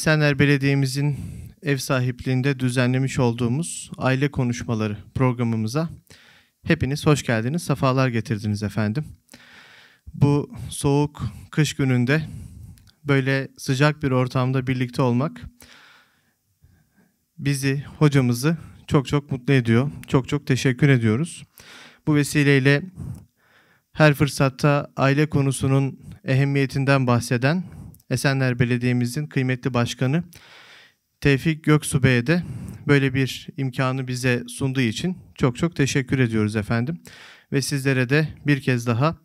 Esenler Belediye'mizin ev sahipliğinde düzenlemiş olduğumuz aile konuşmaları programımıza hepiniz hoş geldiniz, sefalar getirdiniz efendim. Bu soğuk kış gününde böyle sıcak bir ortamda birlikte olmak bizi, hocamızı çok çok mutlu ediyor. Çok çok teşekkür ediyoruz. Bu vesileyle her fırsatta aile konusunun ehemmiyetinden bahseden Esenler Belediye'mizin kıymetli başkanı Tevfik Göksu Bey'e de böyle bir imkanı bize sunduğu için çok çok teşekkür ediyoruz efendim. Ve sizlere de bir kez daha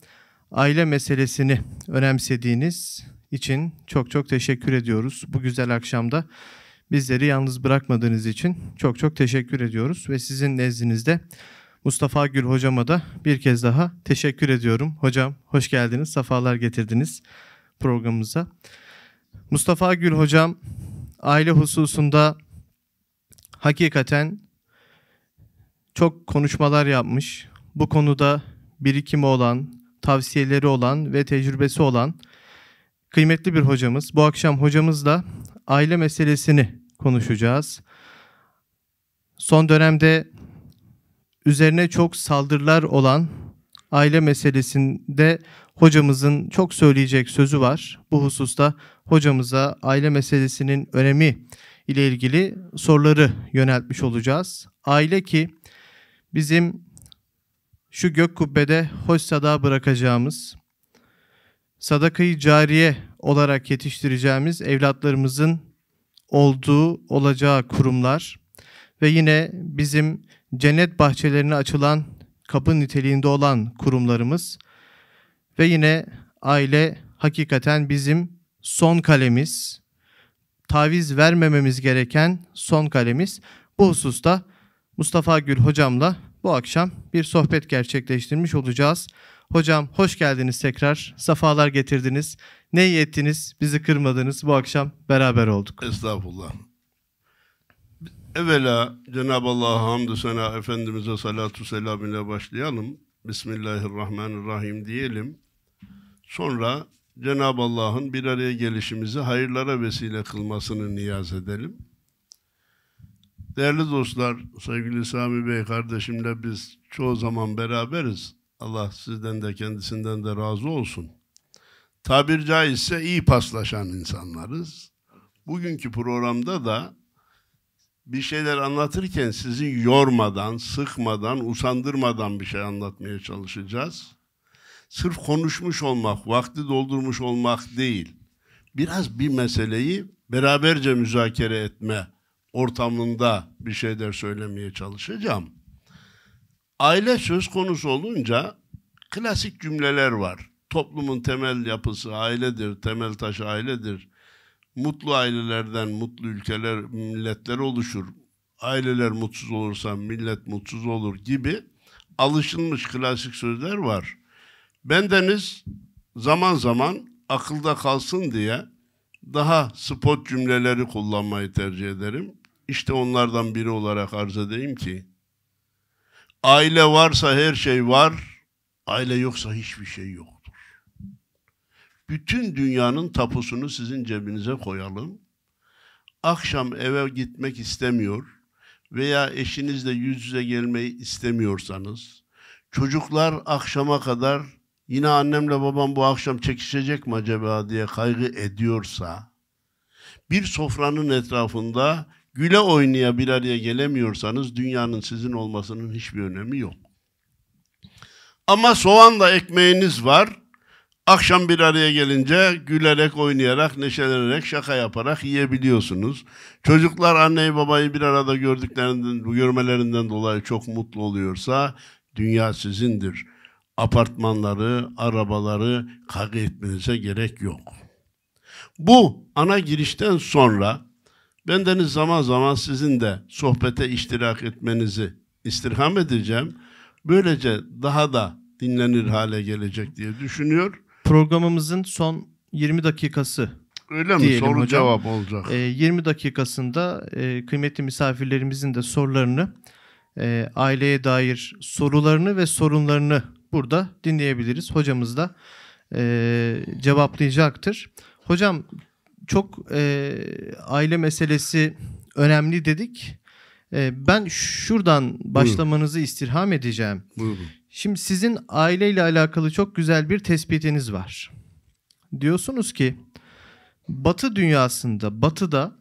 aile meselesini önemsediğiniz için çok çok teşekkür ediyoruz. Bu güzel akşamda bizleri yalnız bırakmadığınız için çok çok teşekkür ediyoruz. Ve sizin nezdinizde Mustafa Gül hocama da bir kez daha teşekkür ediyorum. Hocam hoş geldiniz, safalar getirdiniz programımıza. Mustafa Gül hocam aile hususunda hakikaten çok konuşmalar yapmış. Bu konuda birikimi olan, tavsiyeleri olan ve tecrübesi olan kıymetli bir hocamız. Bu akşam hocamızla aile meselesini konuşacağız. Son dönemde üzerine çok saldırılar olan aile meselesinde Hocamızın çok söyleyecek sözü var. Bu hususta hocamıza aile meselesinin önemi ile ilgili soruları yöneltmiş olacağız. Aile ki bizim şu gök kubbede hoş sada bırakacağımız, sadakayı cariye olarak yetiştireceğimiz evlatlarımızın olduğu, olacağı kurumlar ve yine bizim cennet bahçelerine açılan kapı niteliğinde olan kurumlarımız ve yine aile hakikaten bizim son kalemiz, taviz vermememiz gereken son kalemiz. Bu hususta Mustafa Gül hocamla bu akşam bir sohbet gerçekleştirmiş olacağız. Hocam hoş geldiniz tekrar. Safalar getirdiniz. Ne iyi ettiniz, bizi kırmadınız. Bu akşam beraber olduk. Estağfurullah. Evvela Cenab-ı Allah'a hamdü sena Efendimiz'e salatu selam ile başlayalım. Bismillahirrahmanirrahim diyelim. Sonra Cenab-ı Allah'ın bir araya gelişimizi hayırlara vesile kılmasını niyaz edelim. Değerli dostlar, sevgili Sami Bey kardeşimle biz çoğu zaman beraberiz. Allah sizden de kendisinden de razı olsun. Tabir caizse iyi paslaşan insanlarız. Bugünkü programda da bir şeyler anlatırken sizi yormadan, sıkmadan, usandırmadan bir şey anlatmaya çalışacağız sırf konuşmuş olmak, vakti doldurmuş olmak değil. Biraz bir meseleyi beraberce müzakere etme ortamında bir şeyler söylemeye çalışacağım. Aile söz konusu olunca klasik cümleler var. Toplumun temel yapısı ailedir, temel taşı ailedir. Mutlu ailelerden mutlu ülkeler, milletler oluşur. Aileler mutsuz olursa millet mutsuz olur gibi alışılmış klasik sözler var. Bendeniz zaman zaman akılda kalsın diye daha spot cümleleri kullanmayı tercih ederim. İşte onlardan biri olarak arz edeyim ki aile varsa her şey var, aile yoksa hiçbir şey yoktur. Bütün dünyanın tapusunu sizin cebinize koyalım. Akşam eve gitmek istemiyor veya eşinizle yüz yüze gelmeyi istemiyorsanız, çocuklar akşama kadar yine annemle babam bu akşam çekişecek mi acaba diye kaygı ediyorsa, bir sofranın etrafında güle oynaya bir araya gelemiyorsanız dünyanın sizin olmasının hiçbir önemi yok. Ama soğanla ekmeğiniz var. Akşam bir araya gelince gülerek, oynayarak, neşelenerek, şaka yaparak yiyebiliyorsunuz. Çocuklar anneyi babayı bir arada gördüklerinden, görmelerinden dolayı çok mutlu oluyorsa dünya sizindir.'' apartmanları, arabaları kavga etmenize gerek yok. Bu ana girişten sonra bendeniz zaman zaman sizin de sohbete iştirak etmenizi istirham edeceğim. Böylece daha da dinlenir hale gelecek diye düşünüyor. Programımızın son 20 dakikası Öyle mi? Soru hocam. cevap olacak. E, ee, 20 dakikasında e, kıymetli misafirlerimizin de sorularını, e, aileye dair sorularını ve sorunlarını burada dinleyebiliriz. Hocamız da e, cevaplayacaktır. Hocam çok e, aile meselesi önemli dedik. E, ben şuradan başlamanızı Buyurun. istirham edeceğim. Buyurun. Şimdi sizin aileyle alakalı çok güzel bir tespitiniz var. Diyorsunuz ki Batı dünyasında, Batı'da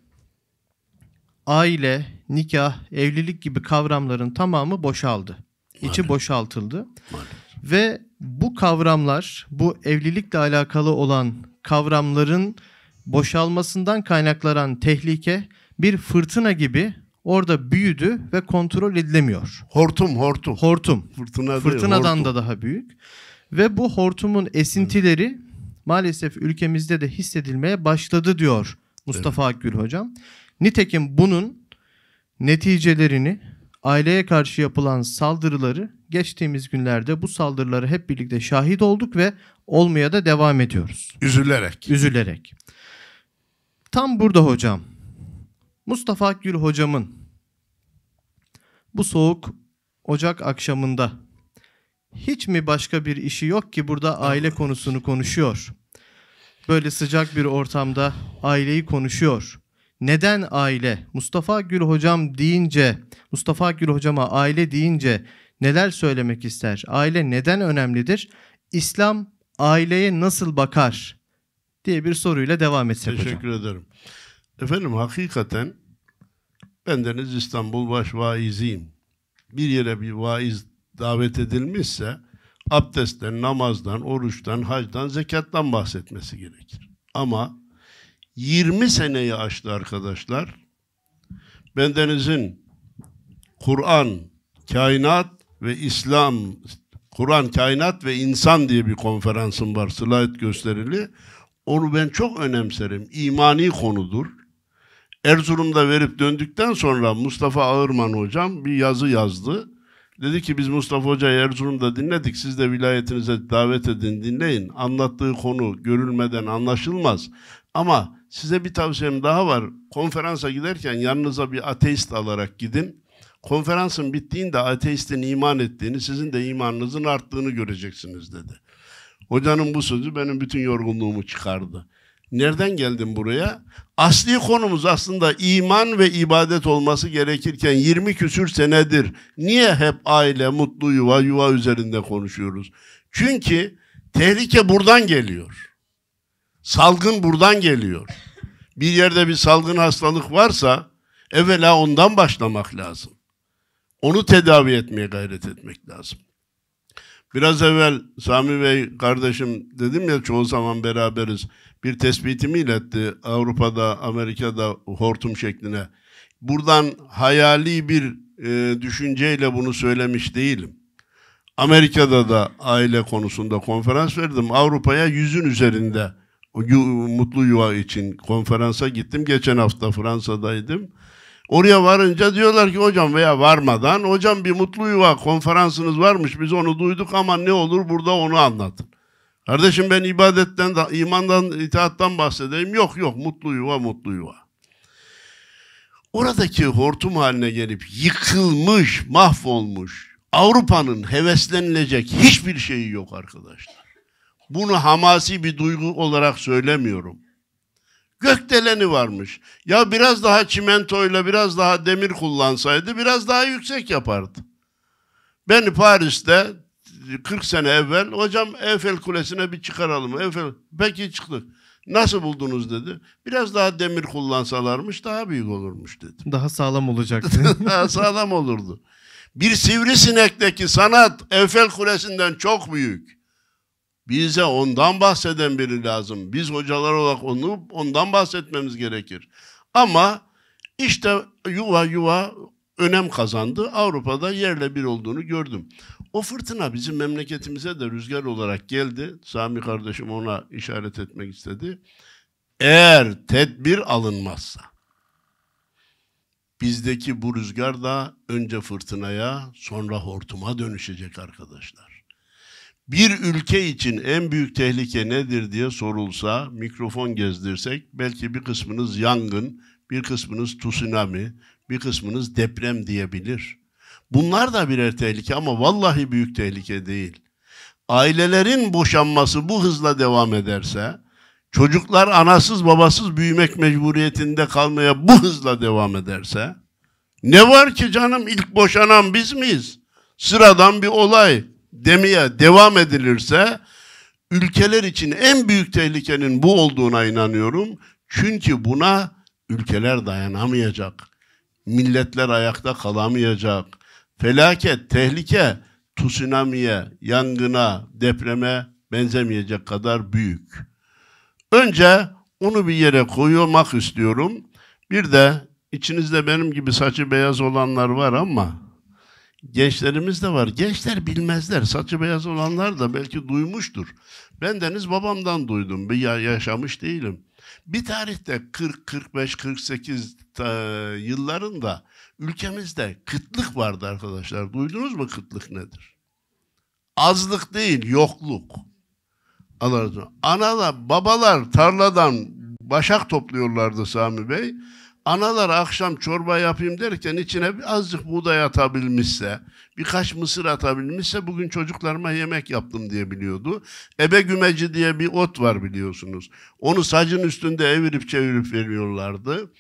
aile, nikah, evlilik gibi kavramların tamamı boşaldı. İçi Maalesef. boşaltıldı. Maalesef. Ve bu kavramlar, bu evlilikle alakalı olan kavramların boşalmasından kaynaklanan tehlike bir fırtına gibi orada büyüdü ve kontrol edilemiyor. Hortum, hortum. Hortum. Fırtına Fırtınadan değil, hortum. da daha büyük. Ve bu hortumun esintileri evet. maalesef ülkemizde de hissedilmeye başladı diyor Mustafa evet. Akgül hocam. Nitekim bunun neticelerini aileye karşı yapılan saldırıları geçtiğimiz günlerde bu saldırıları hep birlikte şahit olduk ve olmaya da devam ediyoruz. Üzülerek. Üzülerek. Tam burada hocam. Mustafa Akgül hocamın bu soğuk Ocak akşamında hiç mi başka bir işi yok ki burada aile konusunu konuşuyor? Böyle sıcak bir ortamda aileyi konuşuyor. Neden aile? Mustafa Gül hocam deyince, Mustafa Gül hocama aile deyince neler söylemek ister? Aile neden önemlidir? İslam aileye nasıl bakar? diye bir soruyla devam etsek Teşekkür hocam. Teşekkür ederim. Efendim hakikaten bendeniz İstanbul baş vaiziyim. Bir yere bir vaiz davet edilmişse abdestten, namazdan, oruçtan, hacdan, zekattan bahsetmesi gerekir. Ama 20 seneyi aştı arkadaşlar. Bendenizin Kur'an, kainat ve İslam, Kur'an, kainat ve insan diye bir konferansım var slide gösterili. Onu ben çok önemserim. İmani konudur. Erzurum'da verip döndükten sonra Mustafa Ağırman hocam bir yazı yazdı. Dedi ki biz Mustafa Hoca'yı Erzurum'da dinledik. Siz de vilayetinize davet edin, dinleyin. Anlattığı konu görülmeden anlaşılmaz. Ama size bir tavsiyem daha var. Konferansa giderken yanınıza bir ateist alarak gidin. Konferansın bittiğinde ateistin iman ettiğini, sizin de imanınızın arttığını göreceksiniz dedi. Hocanın bu sözü benim bütün yorgunluğumu çıkardı. Nereden geldim buraya? Asli konumuz aslında iman ve ibadet olması gerekirken 20 küsür senedir niye hep aile, mutlu yuva, yuva üzerinde konuşuyoruz? Çünkü tehlike buradan geliyor. Salgın buradan geliyor. Bir yerde bir salgın hastalık varsa evvela ondan başlamak lazım. Onu tedavi etmeye gayret etmek lazım. Biraz evvel Sami Bey kardeşim dedim ya çoğu zaman beraberiz. Bir tespitimi iletti Avrupa'da, Amerika'da hortum şekline. Buradan hayali bir e, düşünceyle bunu söylemiş değilim. Amerika'da da aile konusunda konferans verdim. Avrupa'ya yüzün üzerinde mutlu yuva için konferansa gittim. Geçen hafta Fransa'daydım. Oraya varınca diyorlar ki hocam veya varmadan hocam bir mutlu yuva konferansınız varmış biz onu duyduk ama ne olur burada onu anlatın. Kardeşim ben ibadetten, imandan, itaattan bahsedeyim. Yok yok mutlu yuva mutlu yuva. Oradaki hortum haline gelip yıkılmış, mahvolmuş Avrupa'nın heveslenilecek hiçbir şeyi yok arkadaşlar. Bunu hamasi bir duygu olarak söylemiyorum. Gökdeleni varmış. Ya biraz daha çimentoyla biraz daha demir kullansaydı biraz daha yüksek yapardı. Beni Paris'te 40 sene evvel hocam Eiffel Kulesi'ne bir çıkaralım. Eiffel peki çıktık. Nasıl buldunuz dedi. Biraz daha demir kullansalarmış daha büyük olurmuş dedi. Daha sağlam olacaktı. daha sağlam olurdu. Bir sivrisinekteki sanat Eiffel Kulesi'nden çok büyük. Bize ondan bahseden biri lazım. Biz hocalar olarak onu ondan bahsetmemiz gerekir. Ama işte yuva yuva önem kazandı. Avrupa'da yerle bir olduğunu gördüm. O fırtına bizim memleketimize de rüzgar olarak geldi. Sami kardeşim ona işaret etmek istedi. Eğer tedbir alınmazsa bizdeki bu rüzgar da önce fırtınaya sonra hortuma dönüşecek arkadaşlar bir ülke için en büyük tehlike nedir diye sorulsa, mikrofon gezdirsek belki bir kısmınız yangın, bir kısmınız tsunami, bir kısmınız deprem diyebilir. Bunlar da birer tehlike ama vallahi büyük tehlike değil. Ailelerin boşanması bu hızla devam ederse, çocuklar anasız babasız büyümek mecburiyetinde kalmaya bu hızla devam ederse, ne var ki canım ilk boşanan biz miyiz? Sıradan bir olay demeye devam edilirse ülkeler için en büyük tehlikenin bu olduğuna inanıyorum. Çünkü buna ülkeler dayanamayacak. Milletler ayakta kalamayacak. Felaket, tehlike tsunami'ye, yangına, depreme benzemeyecek kadar büyük. Önce onu bir yere koymak istiyorum. Bir de içinizde benim gibi saçı beyaz olanlar var ama gençlerimiz de var. Gençler bilmezler. Saçı beyaz olanlar da belki duymuştur. Ben deniz babamdan duydum. Bir yaşamış değilim. Bir tarihte 40, 45, 48 yıllarında ülkemizde kıtlık vardı arkadaşlar. Duydunuz mu kıtlık nedir? Azlık değil, yokluk. Analar, babalar tarladan başak topluyorlardı Sami Bey. Analar akşam çorba yapayım derken içine azıcık buğday atabilmişse, birkaç mısır atabilmişse bugün çocuklarıma yemek yaptım diye biliyordu. Ebe gümeci diye bir ot var biliyorsunuz. Onu sacın üstünde evirip çevirip veriyorlardı.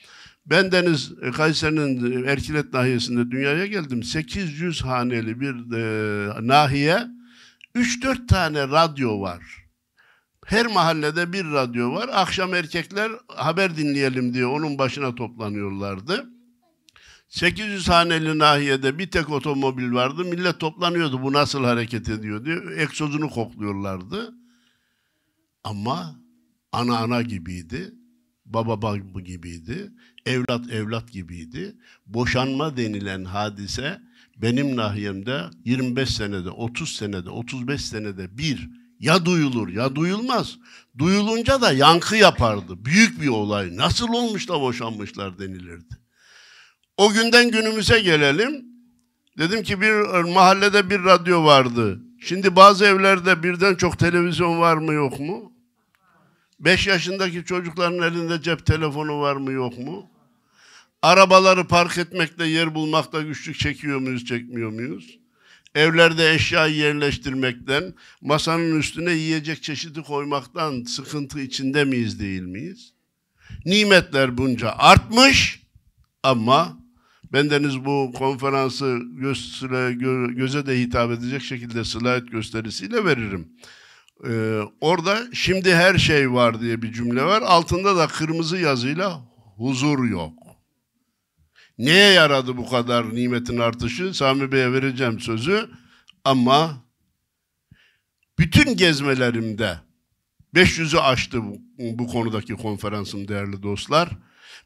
Ben Deniz e, Kayseri'nin e, Erkilet nahiyesinde dünyaya geldim. 800 haneli bir e, nahiye 3-4 tane radyo var. Her mahallede bir radyo var. Akşam erkekler haber dinleyelim diye onun başına toplanıyorlardı. 800 haneli nahiyede bir tek otomobil vardı. Millet toplanıyordu bu nasıl hareket ediyor diye. Eksozunu kokluyorlardı. Ama ana ana gibiydi. Baba baba gibiydi. Evlat evlat gibiydi. Boşanma denilen hadise benim nahiyemde 25 senede, 30 senede, 35 senede bir ya duyulur ya duyulmaz. Duyulunca da yankı yapardı. Büyük bir olay. Nasıl olmuş da boşanmışlar denilirdi. O günden günümüze gelelim. Dedim ki bir e, mahallede bir radyo vardı. Şimdi bazı evlerde birden çok televizyon var mı yok mu? Beş yaşındaki çocukların elinde cep telefonu var mı yok mu? Arabaları park etmekte, yer bulmakta güçlük çekiyor muyuz, çekmiyor muyuz? evlerde eşya yerleştirmekten, masanın üstüne yiyecek çeşidi koymaktan sıkıntı içinde miyiz değil miyiz? Nimetler bunca artmış ama bendeniz bu konferansı göz, göze de hitap edecek şekilde slayt gösterisiyle veririm. Ee, orada şimdi her şey var diye bir cümle var. Altında da kırmızı yazıyla huzur yok. Neye yaradı bu kadar nimetin artışı? Sami Bey'e vereceğim sözü. Ama bütün gezmelerimde 500'ü aştı bu, bu konudaki konferansım değerli dostlar.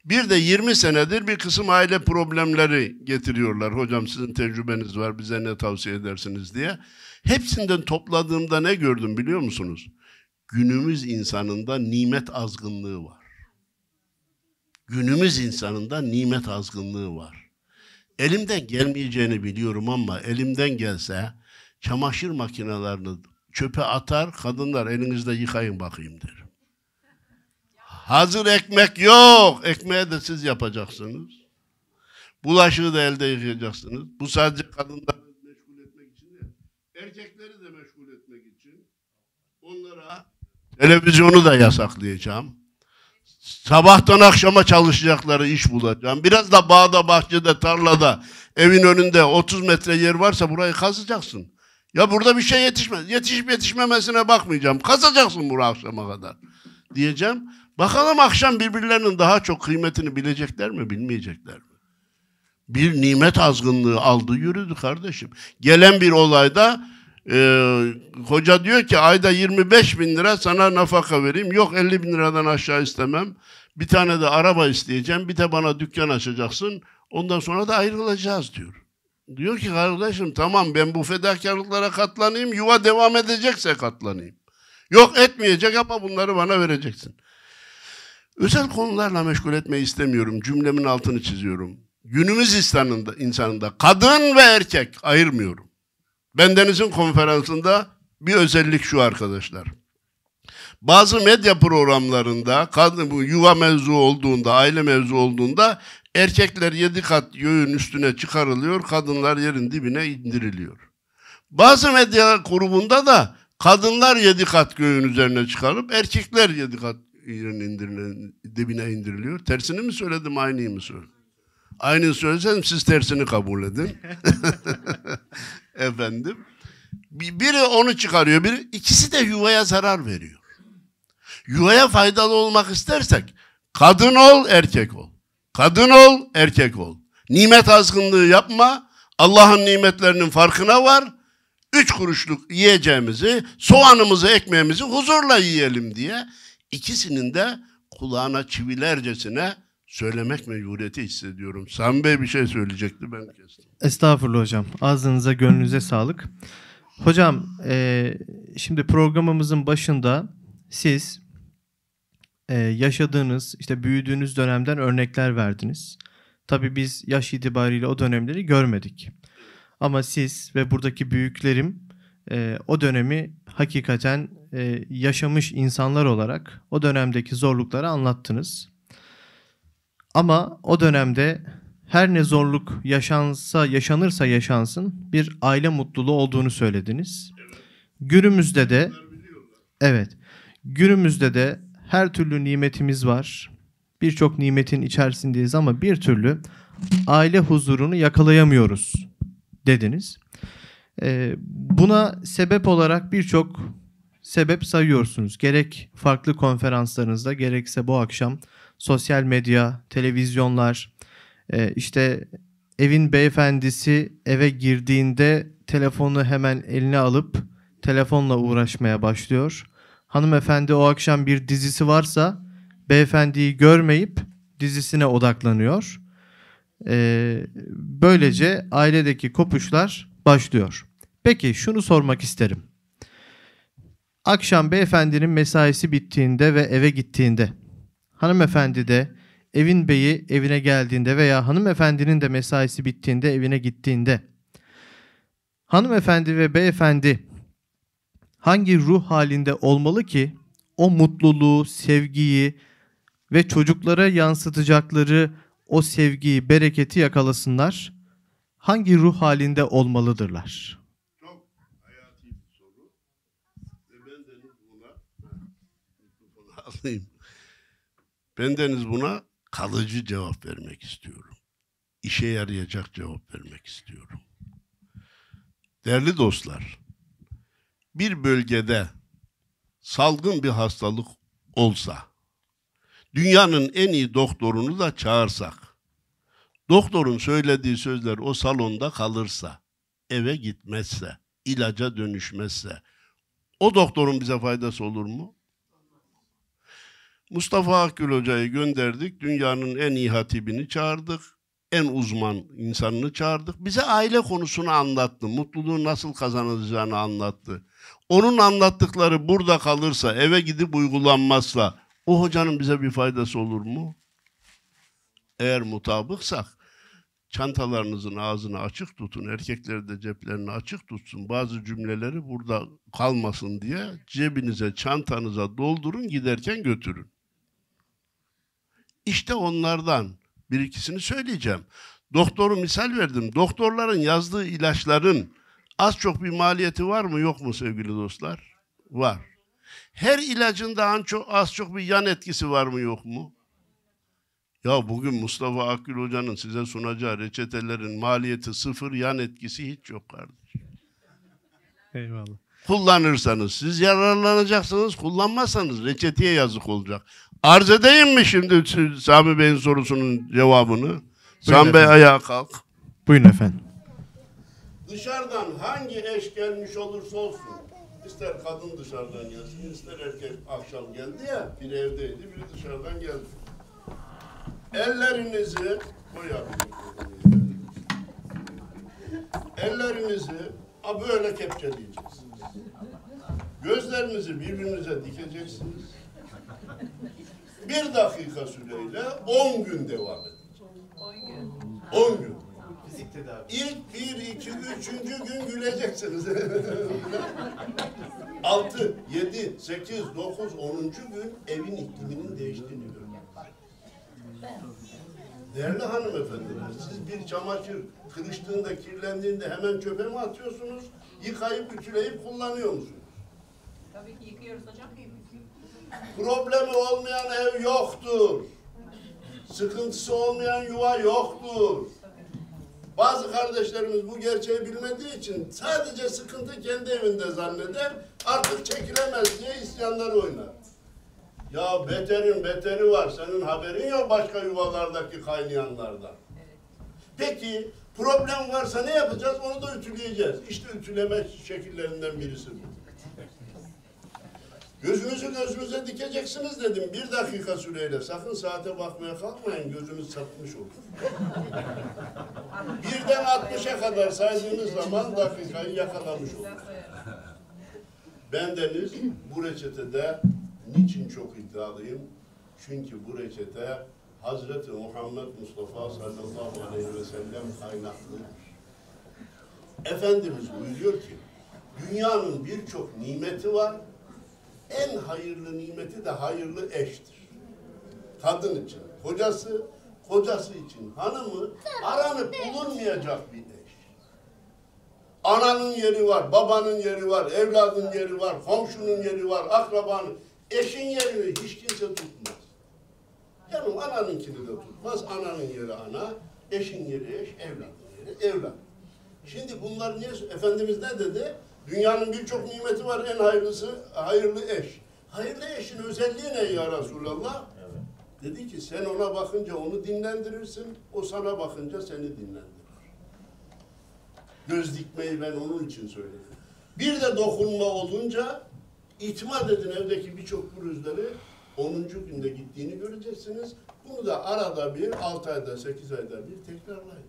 Bir de 20 senedir bir kısım aile problemleri getiriyorlar. Hocam sizin tecrübeniz var bize ne tavsiye edersiniz diye. Hepsinden topladığımda ne gördüm biliyor musunuz? Günümüz insanında nimet azgınlığı var günümüz insanında nimet azgınlığı var. Elimden gelmeyeceğini biliyorum ama elimden gelse çamaşır makinelerini çöpe atar, kadınlar elinizde yıkayın bakayım der. Hazır ekmek yok. Ekmeği de siz yapacaksınız. Bulaşığı da elde yıkayacaksınız. Bu sadece kadınları meşgul etmek için değil. Erkekleri de meşgul etmek için. Onlara televizyonu da yasaklayacağım. Sabahtan akşama çalışacakları iş bulacağım. Biraz da bağda, bahçede, tarlada, evin önünde 30 metre yer varsa burayı kazacaksın. Ya burada bir şey yetişmez. Yetişip yetişmemesine bakmayacağım. Kazacaksın bunu akşama kadar diyeceğim. Bakalım akşam birbirlerinin daha çok kıymetini bilecekler mi, bilmeyecekler mi? Bir nimet azgınlığı aldı yürüdü kardeşim. Gelen bir olayda ee, hoca diyor ki ayda 25 bin lira sana nafaka vereyim. Yok 50 bin liradan aşağı istemem. Bir tane de araba isteyeceğim. Bir de bana dükkan açacaksın. Ondan sonra da ayrılacağız diyor. Diyor ki kardeşim tamam ben bu fedakarlıklara katlanayım. Yuva devam edecekse katlanayım. Yok etmeyecek ama bunları bana vereceksin. Özel konularla meşgul etmeyi istemiyorum. Cümlemin altını çiziyorum. Günümüz insanında, insanında kadın ve erkek ayırmıyorum. Bendeniz'in konferansında bir özellik şu arkadaşlar. Bazı medya programlarında kadın bu yuva mevzu olduğunda, aile mevzu olduğunda erkekler yedi kat göğün üstüne çıkarılıyor, kadınlar yerin dibine indiriliyor. Bazı medya grubunda da kadınlar yedi kat göğün üzerine çıkarıp erkekler yedi kat yerin indirilen, dibine indiriliyor. Tersini mi söyledim, aynıyı mı söyledim? Aynını söylesem siz tersini kabul edin. efendim. Biri onu çıkarıyor, biri ikisi de yuvaya zarar veriyor. Yuvaya faydalı olmak istersek kadın ol, erkek ol. Kadın ol, erkek ol. Nimet azgınlığı yapma. Allah'ın nimetlerinin farkına var. Üç kuruşluk yiyeceğimizi, soğanımızı, ekmeğimizi huzurla yiyelim diye ikisinin de kulağına çivilercesine söylemek mecburiyeti hissediyorum. Sami Bey bir şey söyleyecekti ben kestim. Estağfurullah hocam. Ağzınıza gönlünüze sağlık. Hocam e, şimdi programımızın başında siz e, yaşadığınız işte büyüdüğünüz dönemden örnekler verdiniz. Tabii biz yaş itibariyle o dönemleri görmedik. Ama siz ve buradaki büyüklerim e, o dönemi hakikaten e, yaşamış insanlar olarak o dönemdeki zorlukları anlattınız. Ama o dönemde her ne zorluk yaşansa yaşanırsa yaşansın bir aile mutluluğu olduğunu söylediniz. Günümüzde de evet günümüzde de her türlü nimetimiz var. Birçok nimetin içerisindeyiz ama bir türlü aile huzurunu yakalayamıyoruz dediniz. Ee, buna sebep olarak birçok sebep sayıyorsunuz. Gerek farklı konferanslarınızda gerekse bu akşam sosyal medya, televizyonlar, e, işte evin beyefendisi eve girdiğinde telefonu hemen eline alıp telefonla uğraşmaya başlıyor. Hanımefendi o akşam bir dizisi varsa beyefendiyi görmeyip dizisine odaklanıyor. Ee, böylece ailedeki kopuşlar başlıyor. Peki şunu sormak isterim. Akşam beyefendinin mesaisi bittiğinde ve eve gittiğinde hanımefendi de evin beyi evine geldiğinde veya hanımefendinin de mesaisi bittiğinde evine gittiğinde hanımefendi ve beyefendi hangi ruh halinde olmalı ki o mutluluğu, sevgiyi ve çocuklara yansıtacakları o sevgiyi, bereketi yakalasınlar? Hangi ruh halinde olmalıdırlar? Bendeniz buna kalıcı cevap vermek istiyorum. İşe yarayacak cevap vermek istiyorum. Değerli dostlar, bir bölgede salgın bir hastalık olsa, dünyanın en iyi doktorunu da çağırsak, doktorun söylediği sözler o salonda kalırsa, eve gitmezse, ilaca dönüşmezse, o doktorun bize faydası olur mu? Mustafa Akgül Hoca'yı gönderdik. Dünyanın en iyi hatibini çağırdık. En uzman insanını çağırdık. Bize aile konusunu anlattı. Mutluluğu nasıl kazanılacağını anlattı. Onun anlattıkları burada kalırsa, eve gidip uygulanmazsa o hocanın bize bir faydası olur mu? Eğer mutabıksak çantalarınızın ağzını açık tutun, erkekler de ceplerini açık tutsun. Bazı cümleleri burada kalmasın diye cebinize, çantanıza doldurun, giderken götürün. İşte onlardan bir ikisini söyleyeceğim. Doktoru misal verdim. Doktorların yazdığı ilaçların az çok bir maliyeti var mı yok mu sevgili dostlar? Var. Her ilacın da az çok bir yan etkisi var mı yok mu? Ya bugün Mustafa Akgül Hoca'nın size sunacağı reçetelerin maliyeti sıfır, yan etkisi hiç yok kardeşim. Eyvallah. Kullanırsanız siz yararlanacaksınız, kullanmazsanız reçeteye yazık olacak. Arz edeyim mi şimdi Sami Bey'in sorusunun cevabını? Buyurun Sami Bey ayağa kalk. Buyurun efendim. Dışarıdan hangi eş gelmiş olursa olsun ister kadın dışarıdan gelsin, ister erkek akşam geldi ya, bir evdeydi, biri dışarıdan geldi. Ellerinizi koyabilirsiniz. Ellerinizi a böyle diyeceksiniz. Gözlerinizi birbirinize dikeceksiniz. Bir dakika süreyle on gün devam edecek. On gün. On gün. Fizik tedavi. İlk bir, iki, üçüncü gün güleceksiniz. Altı, yedi, sekiz, dokuz, onuncu gün evin ikliminin değiştiğini görüyoruz. Değerli hanımefendiler, siz bir çamaşır kırıştığında, kirlendiğinde hemen çöpe mi atıyorsunuz? Yıkayıp, ütüleyip kullanıyor musunuz? Tabii ki yıkıyoruz hocam. Problemi olmayan ev yoktur. Sıkıntısı olmayan yuva yoktur. Bazı kardeşlerimiz bu gerçeği bilmediği için sadece sıkıntı kendi evinde zanneder. Artık çekilemez diye isyanlar oynar. Ya beterin beteri var. Senin haberin yok başka yuvalardaki kaynayanlardan. Peki problem varsa ne yapacağız? Onu da ütüleyeceğiz. İşte ütüleme şekillerinden birisi bu. Gözünüzü gözünüze dikeceksiniz dedim. Bir dakika süreyle. Sakın saate bakmaya kalkmayın. Gözünüz çatmış olur. Birden 60'a kadar saydığınız zaman dakikayı yakalamış olur. Bendeniz bu reçetede niçin çok iddialıyım? Çünkü bu reçete Hazreti Muhammed Mustafa sallallahu aleyhi ve sellem kaynaklıdır. Efendimiz buyuruyor ki dünyanın birçok nimeti var en hayırlı nimeti de hayırlı eştir. Kadın için kocası, kocası için hanımı aranıp bulunmayacak bir eş. Ananın yeri var, babanın yeri var, evladın yeri var, komşunun yeri var, akrabanın, eşin yerini hiç kimse tutmaz. Canım ananınkini de tutmaz. Ananın yeri ana, eşin yeri eş, evladın yeri evlad. Şimdi bunlar niye? Efendimiz ne dedi? Dünyanın birçok nimeti var. En hayırlısı hayırlı eş. Hayırlı eşin özelliği ne ya Resulallah? Evet. Dedi ki sen ona bakınca onu dinlendirirsin. O sana bakınca seni dinlendirir. Göz dikmeyi ben onun için söyledim. Bir de dokunma olunca itma edin evdeki birçok pürüzleri 10. günde gittiğini göreceksiniz. Bunu da arada bir, 6 ayda, 8 ayda bir tekrarlayın.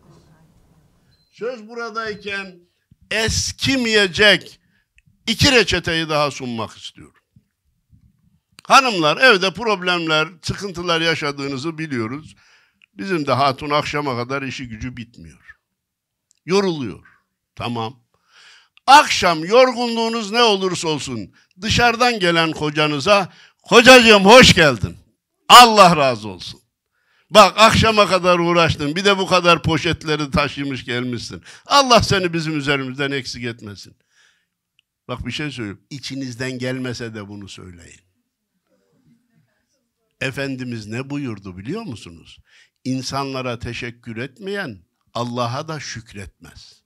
Söz buradayken eskimeyecek iki reçeteyi daha sunmak istiyorum. Hanımlar evde problemler, sıkıntılar yaşadığınızı biliyoruz. Bizim de hatun akşama kadar işi gücü bitmiyor. Yoruluyor. Tamam. Akşam yorgunluğunuz ne olursa olsun dışarıdan gelen kocanıza kocacığım hoş geldin. Allah razı olsun. Bak akşama kadar uğraştın. Bir de bu kadar poşetleri taşımış gelmişsin. Allah seni bizim üzerimizden eksik etmesin. Bak bir şey söyleyeyim. İçinizden gelmese de bunu söyleyin. Efendimiz ne buyurdu biliyor musunuz? İnsanlara teşekkür etmeyen Allah'a da şükretmez.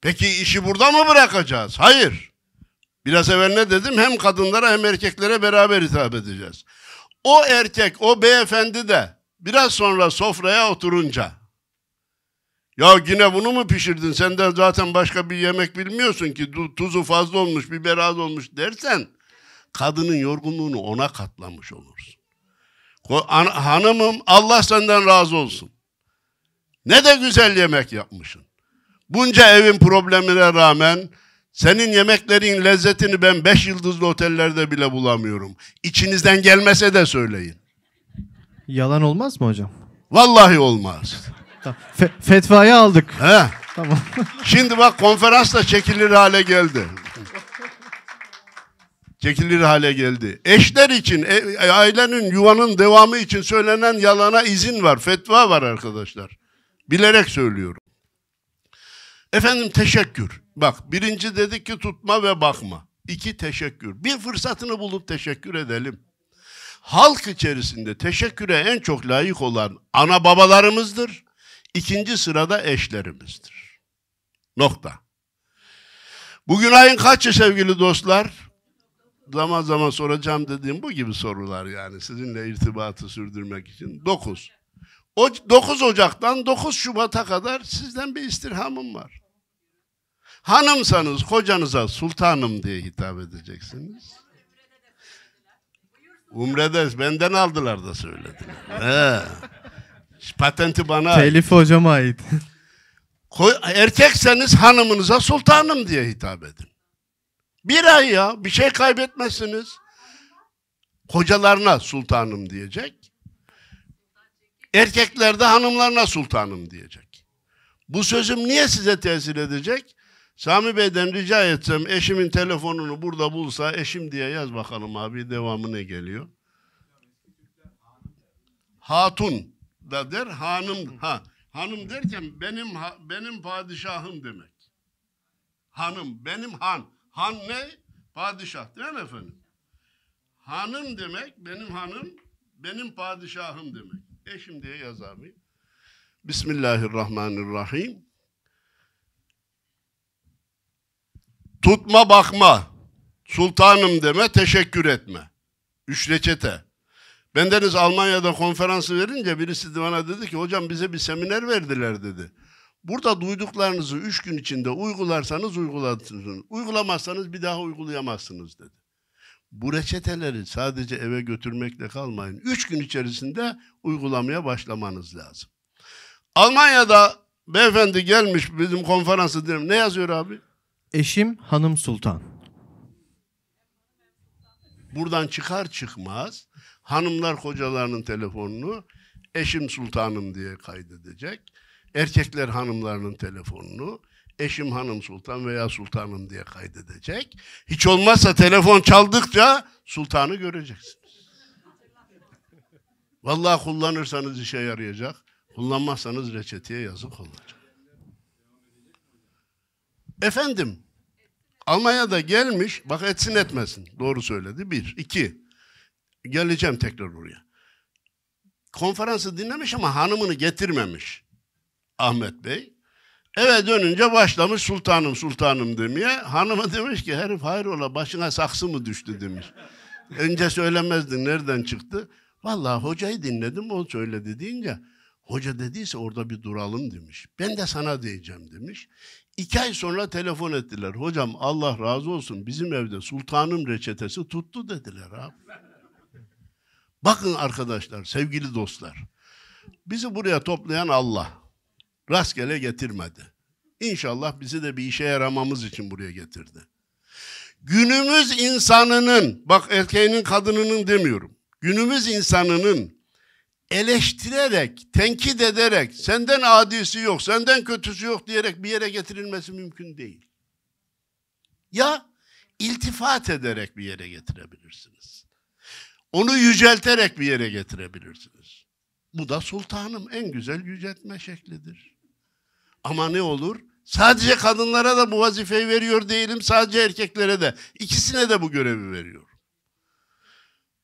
Peki işi burada mı bırakacağız? Hayır. Biraz evvel ne dedim? Hem kadınlara hem erkeklere beraber hitap edeceğiz. O erkek, o beyefendi de Biraz sonra sofraya oturunca ya yine bunu mu pişirdin? Sen de zaten başka bir yemek bilmiyorsun ki tuzu fazla olmuş, biber az olmuş dersen kadının yorgunluğunu ona katlamış olursun. Hanımım Allah senden razı olsun. Ne de güzel yemek yapmışsın. Bunca evin problemine rağmen senin yemeklerin lezzetini ben beş yıldızlı otellerde bile bulamıyorum. İçinizden gelmese de söyleyin. Yalan olmaz mı hocam? Vallahi olmaz. Tamam. fetvayı aldık. He. Tamam. Şimdi bak konferans da çekilir hale geldi. çekilir hale geldi. Eşler için, e, e, ailenin, yuvanın devamı için söylenen yalana izin var, fetva var arkadaşlar. Bilerek söylüyorum. Efendim teşekkür. Bak birinci dedik ki tutma ve bakma. İki teşekkür. Bir fırsatını bulup teşekkür edelim halk içerisinde teşekküre en çok layık olan ana babalarımızdır. İkinci sırada eşlerimizdir. Nokta. Bugün ayın kaçı sevgili dostlar? Zaman zaman soracağım dediğim bu gibi sorular yani sizinle irtibatı sürdürmek için. 9. O 9 Ocak'tan 9 Şubat'a kadar sizden bir istirhamım var. Hanımsanız kocanıza sultanım diye hitap edeceksiniz. Umre'de benden aldılar da söylediler. He. Patenti bana Telif hocama ait. Koy, erkekseniz hanımınıza sultanım diye hitap edin. Bir ay ya bir şey kaybetmezsiniz. Kocalarına sultanım diyecek. Erkekler de hanımlarına sultanım diyecek. Bu sözüm niye size tesir edecek? Sami Bey'den rica etsem eşimin telefonunu burada bulsa eşim diye yaz bakalım abi devamı ne geliyor? Hatun da der hanım ha hanım derken benim benim padişahım demek. Hanım benim han. Han ne? Padişah değil mi efendim? Hanım demek benim hanım benim padişahım demek. Eşim diye yazar mıyım? Bismillahirrahmanirrahim. Tutma bakma. Sultanım deme, teşekkür etme. Üç reçete. Bendeniz Almanya'da konferansı verince birisi bana dedi ki hocam bize bir seminer verdiler dedi. Burada duyduklarınızı üç gün içinde uygularsanız uygularsınız. Uygulamazsanız bir daha uygulayamazsınız dedi. Bu reçeteleri sadece eve götürmekle kalmayın. Üç gün içerisinde uygulamaya başlamanız lazım. Almanya'da beyefendi gelmiş bizim konferansı dedim. Ne yazıyor abi? Eşim Hanım Sultan. Buradan çıkar çıkmaz hanımlar kocalarının telefonunu eşim sultanım diye kaydedecek. Erkekler hanımlarının telefonunu eşim hanım sultan veya sultanım diye kaydedecek. Hiç olmazsa telefon çaldıkça sultanı göreceksiniz. Vallahi kullanırsanız işe yarayacak. Kullanmazsanız reçeteye yazık olacak. Efendim Almanya'da gelmiş bak etsin etmesin doğru söyledi bir. iki geleceğim tekrar oraya. Konferansı dinlemiş ama hanımını getirmemiş Ahmet Bey. Eve dönünce başlamış sultanım sultanım demeye. Hanımı demiş ki herif hayrola başına saksı mı düştü demiş. Önce söylemezdin nereden çıktı? Vallahi hocayı dinledim o söyledi deyince hoca dediyse orada bir duralım demiş. Ben de sana diyeceğim demiş. İki ay sonra telefon ettiler. Hocam Allah razı olsun bizim evde sultanım reçetesi tuttu dediler abi. Bakın arkadaşlar, sevgili dostlar. Bizi buraya toplayan Allah. Rastgele getirmedi. İnşallah bizi de bir işe yaramamız için buraya getirdi. Günümüz insanının, bak erkeğinin kadınının demiyorum. Günümüz insanının eleştirerek, tenkit ederek, senden adisi yok, senden kötüsü yok diyerek bir yere getirilmesi mümkün değil. Ya iltifat ederek bir yere getirebilirsiniz. Onu yücelterek bir yere getirebilirsiniz. Bu da sultanım en güzel yüceltme şeklidir. Ama ne olur? Sadece kadınlara da bu vazifeyi veriyor değilim, sadece erkeklere de. İkisine de bu görevi veriyor.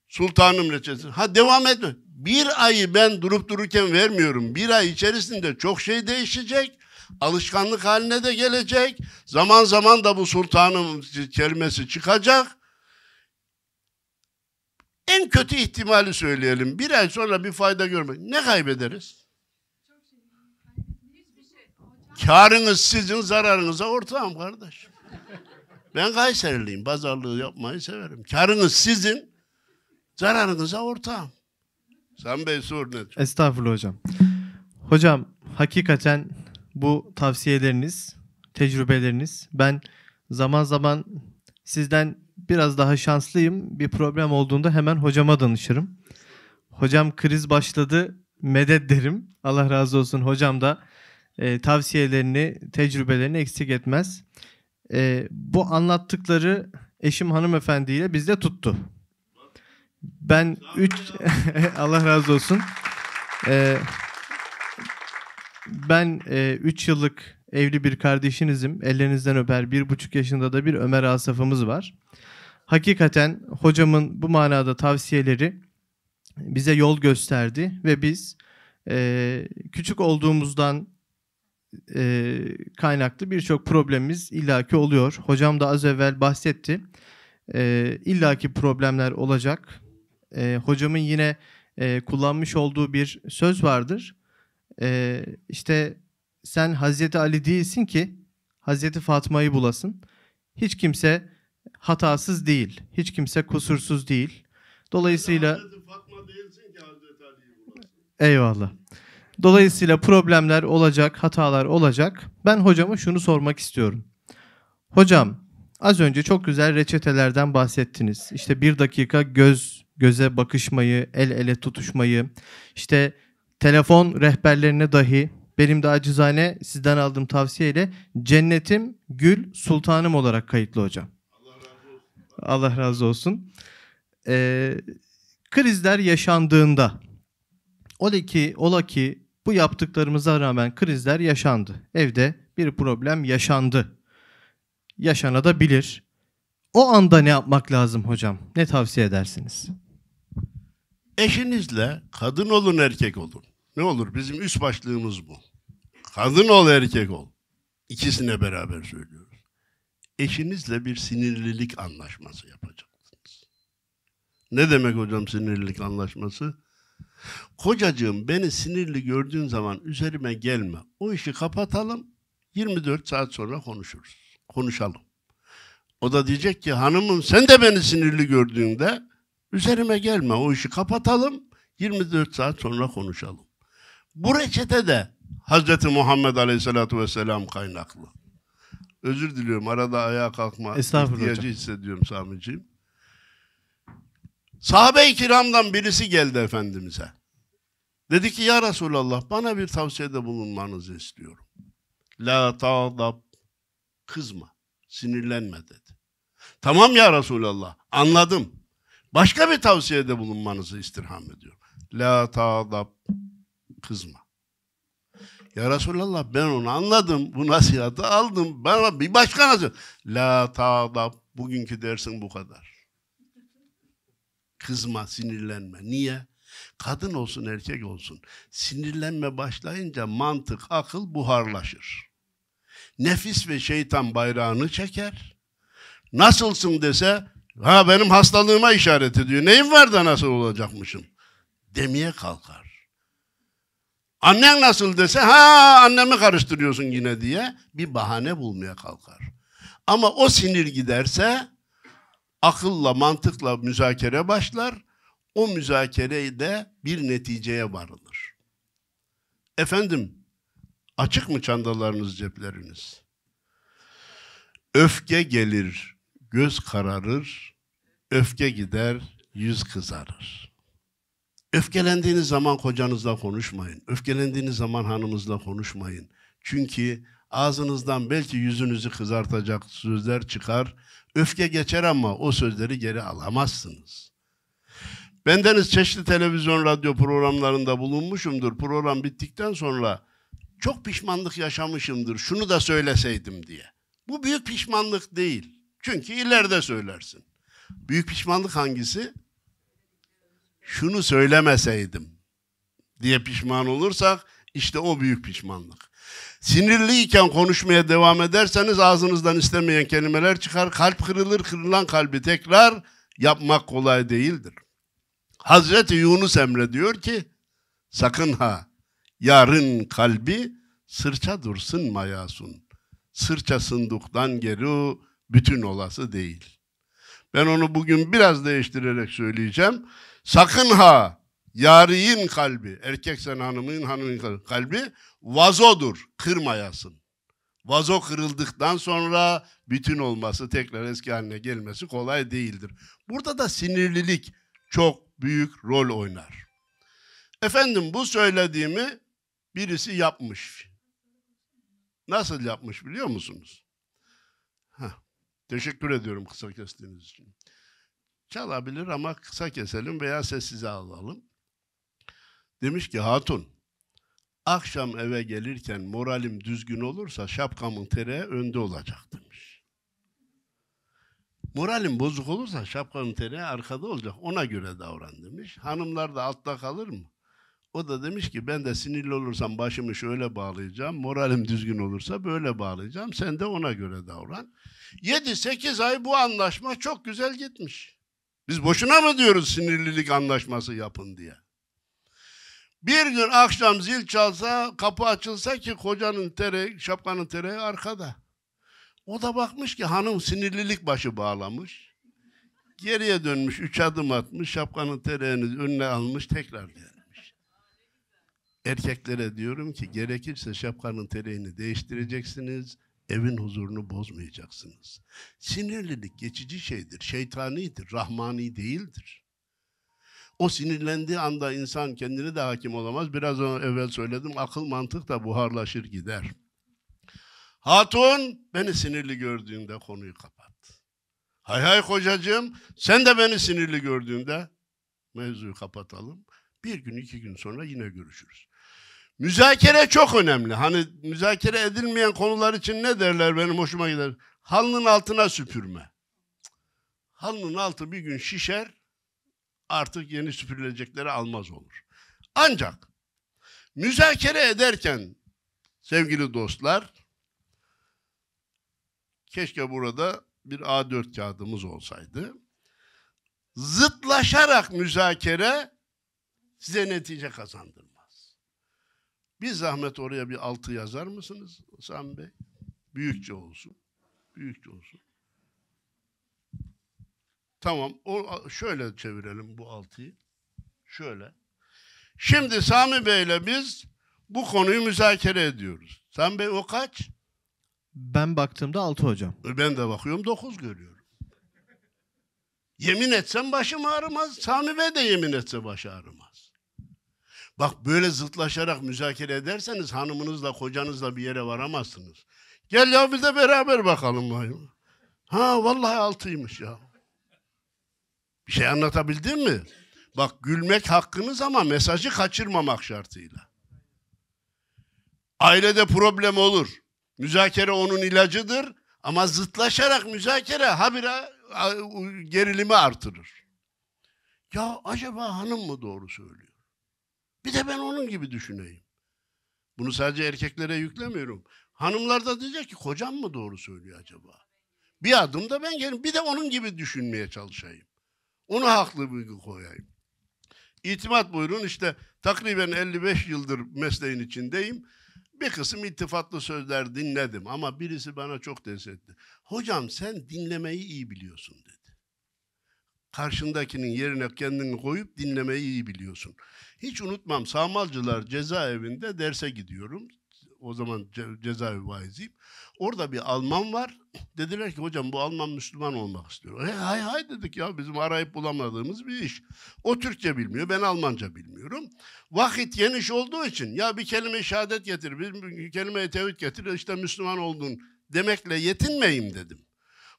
Sultanım reçetesi. Ha devam etme bir ayı ben durup dururken vermiyorum. Bir ay içerisinde çok şey değişecek. Alışkanlık haline de gelecek. Zaman zaman da bu sultanım kelimesi çıkacak. En kötü ihtimali söyleyelim. Bir ay sonra bir fayda görmek. Ne kaybederiz? Karınız sizin, zararınıza ortağım kardeş. Ben Kayseriliyim. Pazarlığı yapmayı severim. Karınız sizin, zararınıza ortağım. Sen ben sor ne? Estağfurullah hocam. Hocam hakikaten bu tavsiyeleriniz, tecrübeleriniz ben zaman zaman sizden biraz daha şanslıyım. Bir problem olduğunda hemen hocama danışırım. Hocam kriz başladı medet derim. Allah razı olsun hocam da e, tavsiyelerini, tecrübelerini eksik etmez. E, bu anlattıkları eşim hanımefendiyle bizde tuttu. Ben 3 Allah razı olsun. Ee, ben 3 e, yıllık evli bir kardeşinizim. Ellerinizden öper. Bir buçuk yaşında da bir Ömer Asaf'ımız var. Hakikaten hocamın bu manada tavsiyeleri bize yol gösterdi ve biz e, küçük olduğumuzdan e, kaynaklı birçok problemimiz illaki oluyor. Hocam da az evvel bahsetti. E, illaki problemler olacak e, hocamın yine e, kullanmış olduğu bir söz vardır. E, işte sen Hazreti Ali değilsin ki Hazreti Fatma'yı bulasın. Hiç kimse hatasız değil. Hiç kimse kusursuz değil. Dolayısıyla Hazreti Fatma değilsin ki Hazreti Ali'yi bulasın. Eyvallah. Dolayısıyla problemler olacak, hatalar olacak. Ben hocama şunu sormak istiyorum. Hocam az önce çok güzel reçetelerden bahsettiniz. İşte bir dakika göz göze bakışmayı, el ele tutuşmayı, işte telefon rehberlerine dahi benim de acizane sizden aldığım tavsiyeyle cennetim, gül, sultanım olarak kayıtlı hocam. Allah razı olsun. Ee, krizler yaşandığında, ola ki, ola ki bu yaptıklarımıza rağmen krizler yaşandı. Evde bir problem yaşandı. Yaşanabilir. O anda ne yapmak lazım hocam? Ne tavsiye edersiniz? Eşinizle kadın olun erkek olun. Ne olur bizim üst başlığımız bu. Kadın ol erkek ol. İkisine beraber söylüyoruz. Eşinizle bir sinirlilik anlaşması yapacaksınız. Ne demek hocam sinirlilik anlaşması? Kocacığım beni sinirli gördüğün zaman üzerime gelme. O işi kapatalım. 24 saat sonra konuşuruz. Konuşalım. O da diyecek ki hanımım sen de beni sinirli gördüğünde Üzerime gelme o işi kapatalım. 24 saat sonra konuşalım. Bu reçete de Hazreti Muhammed Aleyhisselatü Vesselam kaynaklı. Özür diliyorum arada ayağa kalkma ihtiyacı hocam. hissediyorum Sami'ciğim. Sahabe-i kiramdan birisi geldi Efendimiz'e. Dedi ki ya Resulallah bana bir tavsiyede bulunmanızı istiyorum. La ta'dab kızma sinirlenme dedi. Tamam ya Resulallah anladım. Başka bir tavsiyede bulunmanızı istirham ediyorum. La ta'dab. Kızma. Ya Resulallah ben onu anladım. Bu nasihatı aldım. Bana bir başka nasihat. La ta'dab. Bugünkü dersin bu kadar. Kızma, sinirlenme. Niye? Kadın olsun, erkek olsun. Sinirlenme başlayınca mantık, akıl buharlaşır. Nefis ve şeytan bayrağını çeker. Nasılsın dese Ha benim hastalığıma işaret ediyor. Neyim var da nasıl olacakmışım? Demeye kalkar. Annen nasıl dese ha annemi karıştırıyorsun yine diye bir bahane bulmaya kalkar. Ama o sinir giderse akılla mantıkla müzakere başlar. O müzakereyi de bir neticeye varılır. Efendim açık mı çandalarınız cepleriniz? Öfke gelir göz kararır, öfke gider, yüz kızarır. Öfkelendiğiniz zaman kocanızla konuşmayın. Öfkelendiğiniz zaman hanımızla konuşmayın. Çünkü ağzınızdan belki yüzünüzü kızartacak sözler çıkar. Öfke geçer ama o sözleri geri alamazsınız. Bendeniz çeşitli televizyon, radyo programlarında bulunmuşumdur. Program bittikten sonra çok pişmanlık yaşamışımdır. Şunu da söyleseydim diye. Bu büyük pişmanlık değil. Çünkü ileride söylersin. Büyük pişmanlık hangisi? Şunu söylemeseydim diye pişman olursak işte o büyük pişmanlık. Sinirliyken konuşmaya devam ederseniz ağzınızdan istemeyen kelimeler çıkar. Kalp kırılır, kırılan kalbi tekrar yapmak kolay değildir. Hazreti Yunus Emre diyor ki, sakın ha yarın kalbi sırça dursun mayasun. Sırça sınduktan geri bütün olası değil. Ben onu bugün biraz değiştirerek söyleyeceğim. Sakın ha yariyin kalbi, erkeksen hanımın hanımın kalbi vazodur, kırmayasın. Vazo kırıldıktan sonra bütün olması, tekrar eski haline gelmesi kolay değildir. Burada da sinirlilik çok büyük rol oynar. Efendim bu söylediğimi birisi yapmış. Nasıl yapmış biliyor musunuz? Teşekkür ediyorum kısa kestiğiniz için. Çalabilir ama kısa keselim veya sessize alalım. Demiş ki hatun, akşam eve gelirken moralim düzgün olursa şapkamın tere önde olacak demiş. Moralim bozuk olursa şapkanın tere arkada olacak ona göre davran demiş. Hanımlar da altta kalır mı? O da demiş ki ben de sinirli olursam başımı şöyle bağlayacağım, moralim düzgün olursa böyle bağlayacağım. Sen de ona göre davran. 7-8 ay bu anlaşma çok güzel gitmiş. Biz boşuna mı diyoruz sinirlilik anlaşması yapın diye? Bir gün akşam zil çalsa, kapı açılsa ki kocanın tere, şapkanın tereyi arkada. O da bakmış ki hanım sinirlilik başı bağlamış. Geriye dönmüş, üç adım atmış, şapkanın tereğini önüne almış tekrar diye. Erkeklere diyorum ki gerekirse şapkanın tereyini değiştireceksiniz, evin huzurunu bozmayacaksınız. Sinirlilik geçici şeydir, şeytanidir, rahmani değildir. O sinirlendiği anda insan kendine de hakim olamaz. Biraz evvel söyledim, akıl mantık da buharlaşır gider. Hatun beni sinirli gördüğünde konuyu kapat. Hay hay kocacığım sen de beni sinirli gördüğünde mevzuyu kapatalım. Bir gün iki gün sonra yine görüşürüz. Müzakere çok önemli. Hani müzakere edilmeyen konular için ne derler benim hoşuma gider. Halının altına süpürme. Halının altı bir gün şişer, artık yeni süpürülecekleri almaz olur. Ancak müzakere ederken sevgili dostlar, keşke burada bir A4 kağıdımız olsaydı. Zıtlaşarak müzakere size netice kazandırır. Bir zahmet oraya bir altı yazar mısınız Sami Bey? Büyükçe olsun. Büyükçe olsun. Tamam. O, şöyle çevirelim bu altıyı. Şöyle. Şimdi Sami Bey'le biz bu konuyu müzakere ediyoruz. Sami Bey o kaç? Ben baktığımda altı hocam. E, ben de bakıyorum dokuz görüyorum. Yemin etsem başım ağrımaz. Sami Bey de yemin etse baş ağrımaz. Bak böyle zıtlaşarak müzakere ederseniz hanımınızla kocanızla bir yere varamazsınız. Gel ya bir de beraber bakalım. Bayım. Ha vallahi altıymış ya. Bir şey anlatabildim mi? Bak gülmek hakkınız ama mesajı kaçırmamak şartıyla. Ailede problem olur. Müzakere onun ilacıdır ama zıtlaşarak müzakere habire gerilimi artırır. Ya acaba hanım mı doğru söylüyor? Bir de ben onun gibi düşüneyim. Bunu sadece erkeklere yüklemiyorum. Hanımlar da diyecek ki kocam mı doğru söylüyor acaba? Bir adım da ben gelin bir de onun gibi düşünmeye çalışayım. Onu haklı bilgi koyayım. İtimat buyurun işte takriben 55 yıldır mesleğin içindeyim. Bir kısım iltifatlı sözler dinledim ama birisi bana çok des etti. Hocam sen dinlemeyi iyi biliyorsun dedi karşındakinin yerine kendini koyup dinlemeyi iyi biliyorsun. Hiç unutmam Samalcılar cezaevinde derse gidiyorum. O zaman ce cezaevi vaiziyim. Orada bir Alman var. Dediler ki hocam bu Alman Müslüman olmak istiyor. E, hay hay dedik ya bizim arayıp bulamadığımız bir iş. O Türkçe bilmiyor ben Almanca bilmiyorum. Vakit geniş olduğu için ya bir kelime şehadet getir bir kelime tevhid getir işte Müslüman oldun demekle yetinmeyim dedim.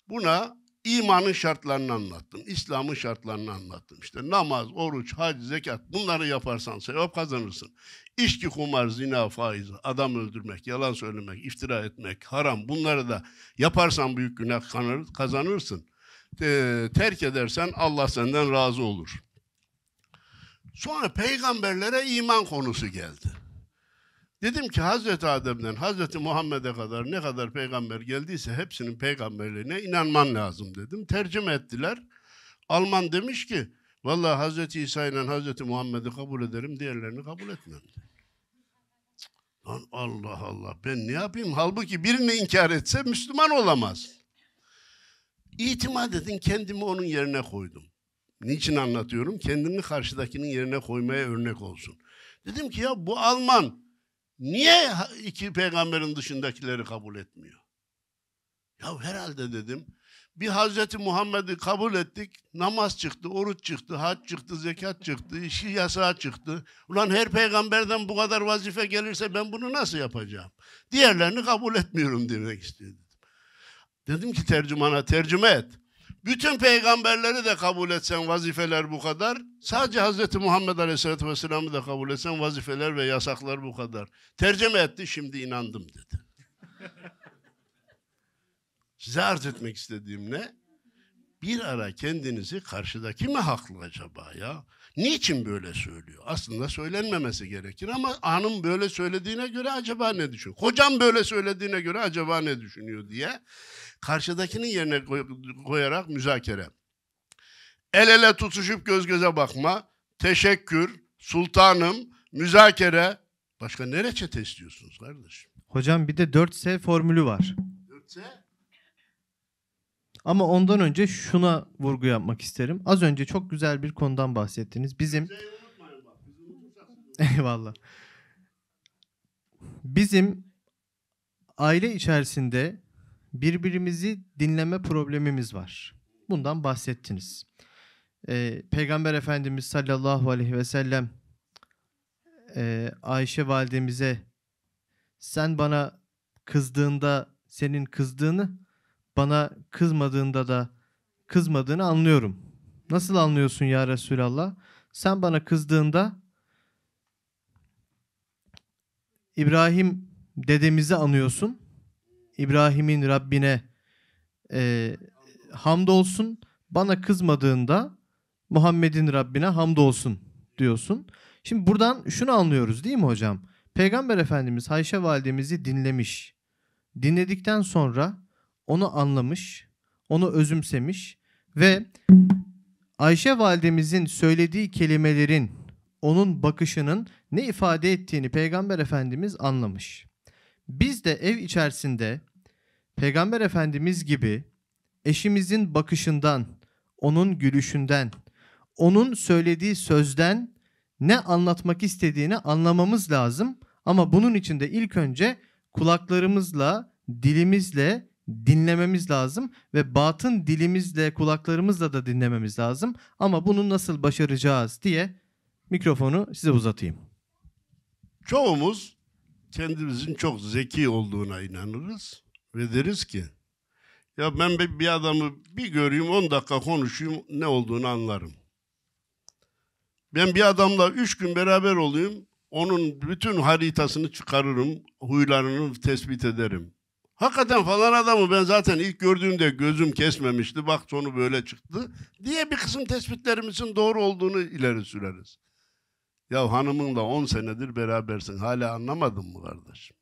Buna İmanın şartlarını anlattım. İslam'ın şartlarını anlattım. İşte namaz, oruç, hac, zekat bunları yaparsan sevap kazanırsın. İçki, kumar, zina, faiz, adam öldürmek, yalan söylemek, iftira etmek, haram bunları da yaparsan büyük günah kazanırsın. terk edersen Allah senden razı olur. Sonra peygamberlere iman konusu geldi. Dedim ki Hazreti Adem'den Hazreti Muhammed'e kadar ne kadar peygamber geldiyse hepsinin peygamberliğine inanman lazım dedim. Tercüme ettiler. Alman demiş ki vallahi Hazreti İsa ile Hazreti Muhammed'i kabul ederim diğerlerini kabul etmem. Lan Allah Allah ben ne yapayım? Halbuki birini inkar etse Müslüman olamaz. İtimat edin kendimi onun yerine koydum. Niçin anlatıyorum? Kendini karşıdakinin yerine koymaya örnek olsun. Dedim ki ya bu Alman Niye iki peygamberin dışındakileri kabul etmiyor? Ya herhalde dedim. Bir Hazreti Muhammed'i kabul ettik. Namaz çıktı, oruç çıktı, hac çıktı, zekat çıktı, işi yasağı çıktı. Ulan her peygamberden bu kadar vazife gelirse ben bunu nasıl yapacağım? Diğerlerini kabul etmiyorum demek istedim. Dedim ki tercümana tercüme et. Bütün peygamberleri de kabul etsen vazifeler bu kadar. Sadece Hz. Muhammed Aleyhisselatü Vesselam'ı da kabul etsen vazifeler ve yasaklar bu kadar. Tercüme etti şimdi inandım dedi. Size arz etmek istediğim ne? Bir ara kendinizi karşıdaki mi haklı acaba ya? Niçin böyle söylüyor? Aslında söylenmemesi gerekir ama hanım böyle söylediğine göre acaba ne düşünüyor? Hocam böyle söylediğine göre acaba ne düşünüyor diye karşıdakinin yerine koyarak müzakere. El ele tutuşup göz göze bakma, teşekkür, sultanım, müzakere. Başka ne reçete istiyorsunuz kardeşim? Hocam bir de 4S formülü var. 4S? Ama ondan önce şuna vurgu yapmak isterim. Az önce çok güzel bir konudan bahsettiniz. Bizim Eyvallah. Bizim aile içerisinde birbirimizi dinleme problemimiz var. Bundan bahsettiniz. Ee, Peygamber Efendimiz sallallahu aleyhi ve sellem e, Ayşe validemize sen bana kızdığında senin kızdığını bana kızmadığında da kızmadığını anlıyorum. Nasıl anlıyorsun ya Resulallah? Sen bana kızdığında İbrahim dedemizi anıyorsun. İbrahim'in Rabbine e, hamdolsun. Bana kızmadığında Muhammed'in Rabbine hamdolsun diyorsun. Şimdi buradan şunu anlıyoruz değil mi hocam? Peygamber Efendimiz Ayşe validemizi dinlemiş. Dinledikten sonra onu anlamış, onu özümsemiş ve Ayşe validemizin söylediği kelimelerin onun bakışının ne ifade ettiğini Peygamber Efendimiz anlamış. Biz de ev içerisinde Peygamber Efendimiz gibi eşimizin bakışından, onun gülüşünden, onun söylediği sözden ne anlatmak istediğini anlamamız lazım. Ama bunun için de ilk önce kulaklarımızla, dilimizle dinlememiz lazım ve batın dilimizle kulaklarımızla da dinlememiz lazım. Ama bunu nasıl başaracağız diye mikrofonu size uzatayım. Çoğumuz kendimizin çok zeki olduğuna inanırız ve deriz ki ya ben bir adamı bir göreyim 10 dakika konuşayım ne olduğunu anlarım. Ben bir adamla üç gün beraber olayım onun bütün haritasını çıkarırım, huylarını tespit ederim. Hakikaten falan adamı ben zaten ilk gördüğümde gözüm kesmemişti. Bak sonu böyle çıktı diye bir kısım tespitlerimizin doğru olduğunu ileri süreriz. Ya hanımınla 10 senedir berabersin. Hala anlamadın mı kardeşim?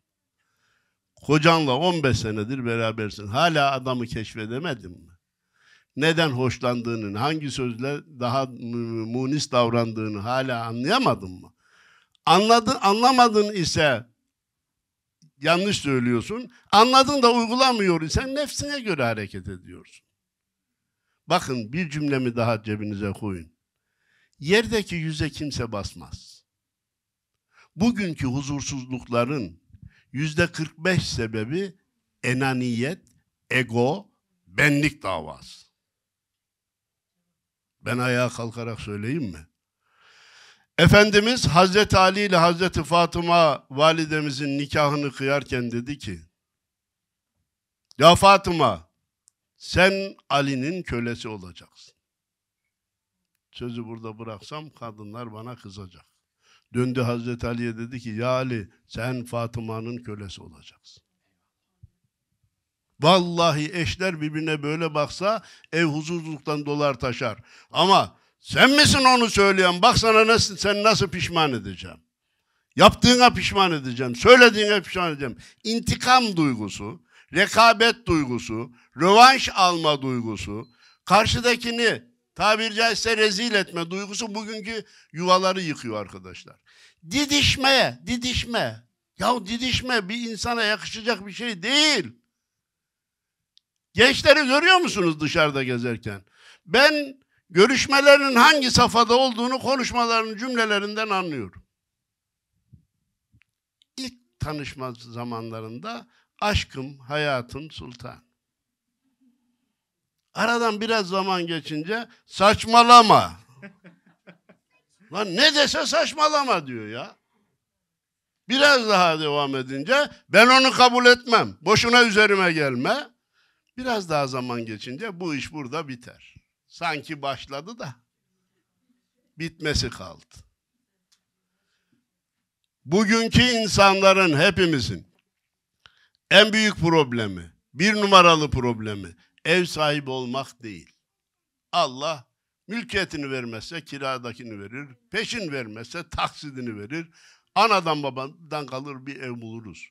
Kocanla 15 senedir berabersin. Hala adamı keşfedemedin mi? Neden hoşlandığını, hangi sözle daha munis davrandığını hala anlayamadın mı? Anladın, anlamadın ise yanlış söylüyorsun. Anladın da uygulamıyor isen nefsine göre hareket ediyorsun. Bakın bir cümlemi daha cebinize koyun. Yerdeki yüze kimse basmaz. Bugünkü huzursuzlukların yüzde 45 sebebi enaniyet, ego, benlik davası. Ben ayağa kalkarak söyleyeyim mi? Efendimiz Hazreti Ali ile Hazreti Fatıma validemizin nikahını kıyarken dedi ki Ya Fatıma sen Ali'nin kölesi olacaksın. Sözü burada bıraksam kadınlar bana kızacak. Döndü Hazreti Ali'ye dedi ki ya Ali sen Fatıma'nın kölesi olacaksın. Vallahi eşler birbirine böyle baksa ev huzursuzluktan dolar taşar. Ama sen misin onu söyleyen? Baksana nasıl, sen nasıl pişman edeceğim. Yaptığına pişman edeceğim. Söylediğine pişman edeceğim. İntikam duygusu, rekabet duygusu, rövanş alma duygusu, karşıdakini tabiri caizse rezil etme duygusu bugünkü yuvaları yıkıyor arkadaşlar. Didişmeye didişme. Ya didişme bir insana yakışacak bir şey değil. Gençleri görüyor musunuz dışarıda gezerken? Ben görüşmelerinin hangi safhada olduğunu konuşmaların cümlelerinden anlıyorum. İlk tanışma zamanlarında aşkım, hayatım, sultan. Aradan biraz zaman geçince saçmalama. Lan ne dese saçmalama diyor ya. Biraz daha devam edince ben onu kabul etmem. Boşuna üzerime gelme. Biraz daha zaman geçince bu iş burada biter sanki başladı da bitmesi kaldı. Bugünkü insanların hepimizin en büyük problemi, bir numaralı problemi ev sahibi olmak değil. Allah mülkiyetini vermezse kiradakini verir, peşin vermezse taksidini verir. Anadan babadan kalır bir ev buluruz.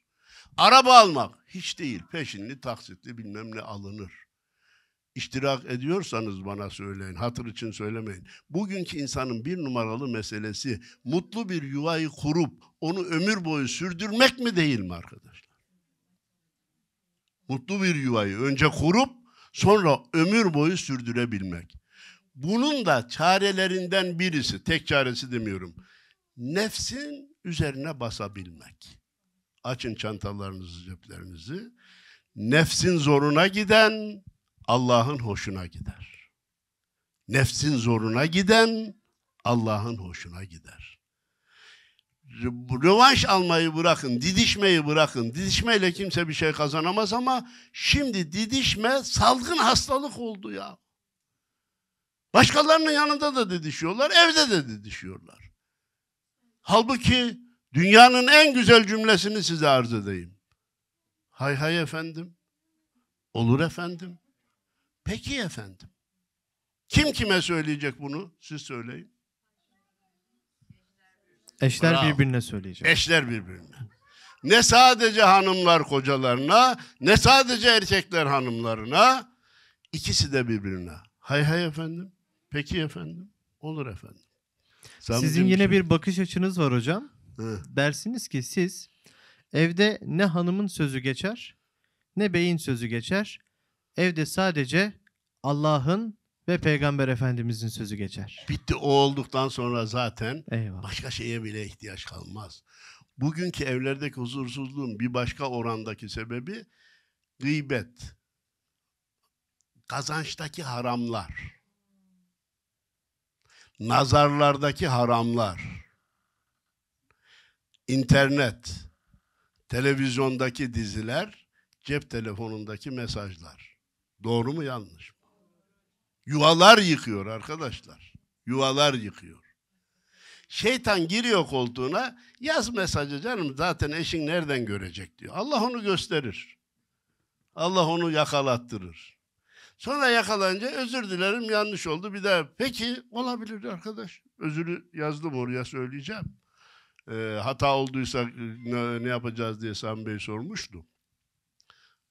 Araba almak hiç değil, peşinli taksitli bilmem ne alınır iştirak ediyorsanız bana söyleyin. Hatır için söylemeyin. Bugünkü insanın bir numaralı meselesi mutlu bir yuvayı kurup onu ömür boyu sürdürmek mi değil mi arkadaşlar? Mutlu bir yuvayı önce kurup sonra ömür boyu sürdürebilmek. Bunun da çarelerinden birisi, tek çaresi demiyorum. Nefsin üzerine basabilmek. Açın çantalarınızı, ceplerinizi. Nefsin zoruna giden Allah'ın hoşuna gider. Nefsin zoruna giden Allah'ın hoşuna gider. Rövanş almayı bırakın, didişmeyi bırakın. Didişmeyle kimse bir şey kazanamaz ama şimdi didişme salgın hastalık oldu ya. Başkalarının yanında da didişiyorlar, evde de didişiyorlar. Halbuki dünyanın en güzel cümlesini size arz edeyim. Hay hay efendim, olur efendim. Peki efendim. Kim kime söyleyecek bunu? Siz söyleyin. Eşler Bravo. birbirine söyleyecek. Eşler birbirine. Ne sadece hanımlar kocalarına, ne sadece erkekler hanımlarına, ikisi de birbirine. Hay hay efendim. Peki efendim. Olur efendim. Sen Sizin yine ki... Şey- bir bakış açınız var hocam. Hı. Dersiniz ki siz evde ne hanımın sözü geçer, ne beyin sözü geçer, Evde sadece Allah'ın ve Peygamber Efendimizin sözü geçer. Bitti o olduktan sonra zaten Eyvallah. başka şeye bile ihtiyaç kalmaz. Bugünkü evlerdeki huzursuzluğun bir başka orandaki sebebi gıybet. Kazançtaki haramlar. Nazarlardaki haramlar. internet, televizyondaki diziler, cep telefonundaki mesajlar. Doğru mu yanlış mı? Yuvalar yıkıyor arkadaşlar. Yuvalar yıkıyor. Şeytan giriyor koltuğuna yaz mesajı canım zaten eşin nereden görecek diyor. Allah onu gösterir. Allah onu yakalattırır. Sonra yakalanınca özür dilerim yanlış oldu bir daha. Peki olabilir arkadaş. Özürü yazdım oraya söyleyeceğim. E, hata olduysa ne, ne yapacağız diye Sami Bey sormuştu.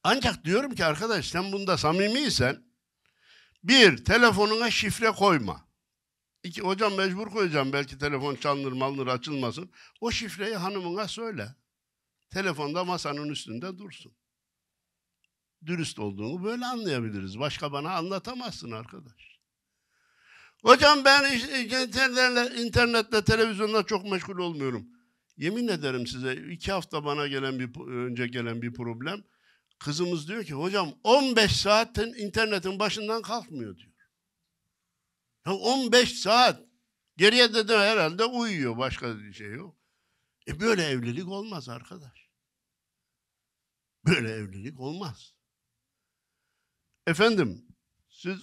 Ancak diyorum ki arkadaş sen bunda samimiysen bir telefonuna şifre koyma. İki, hocam mecbur koyacağım belki telefon çalınır malınır açılmasın. O şifreyi hanımına söyle. Telefonda masanın üstünde dursun. Dürüst olduğunu böyle anlayabiliriz. Başka bana anlatamazsın arkadaş. Hocam ben internetle, internetle televizyonda çok meşgul olmuyorum. Yemin ederim size iki hafta bana gelen bir önce gelen bir problem Kızımız diyor ki hocam 15 saatin internetin başından kalkmıyor diyor. Ya 15 saat. Geriye de, de herhalde uyuyor başka bir şey yok. E böyle evlilik olmaz arkadaş. Böyle evlilik olmaz. Efendim siz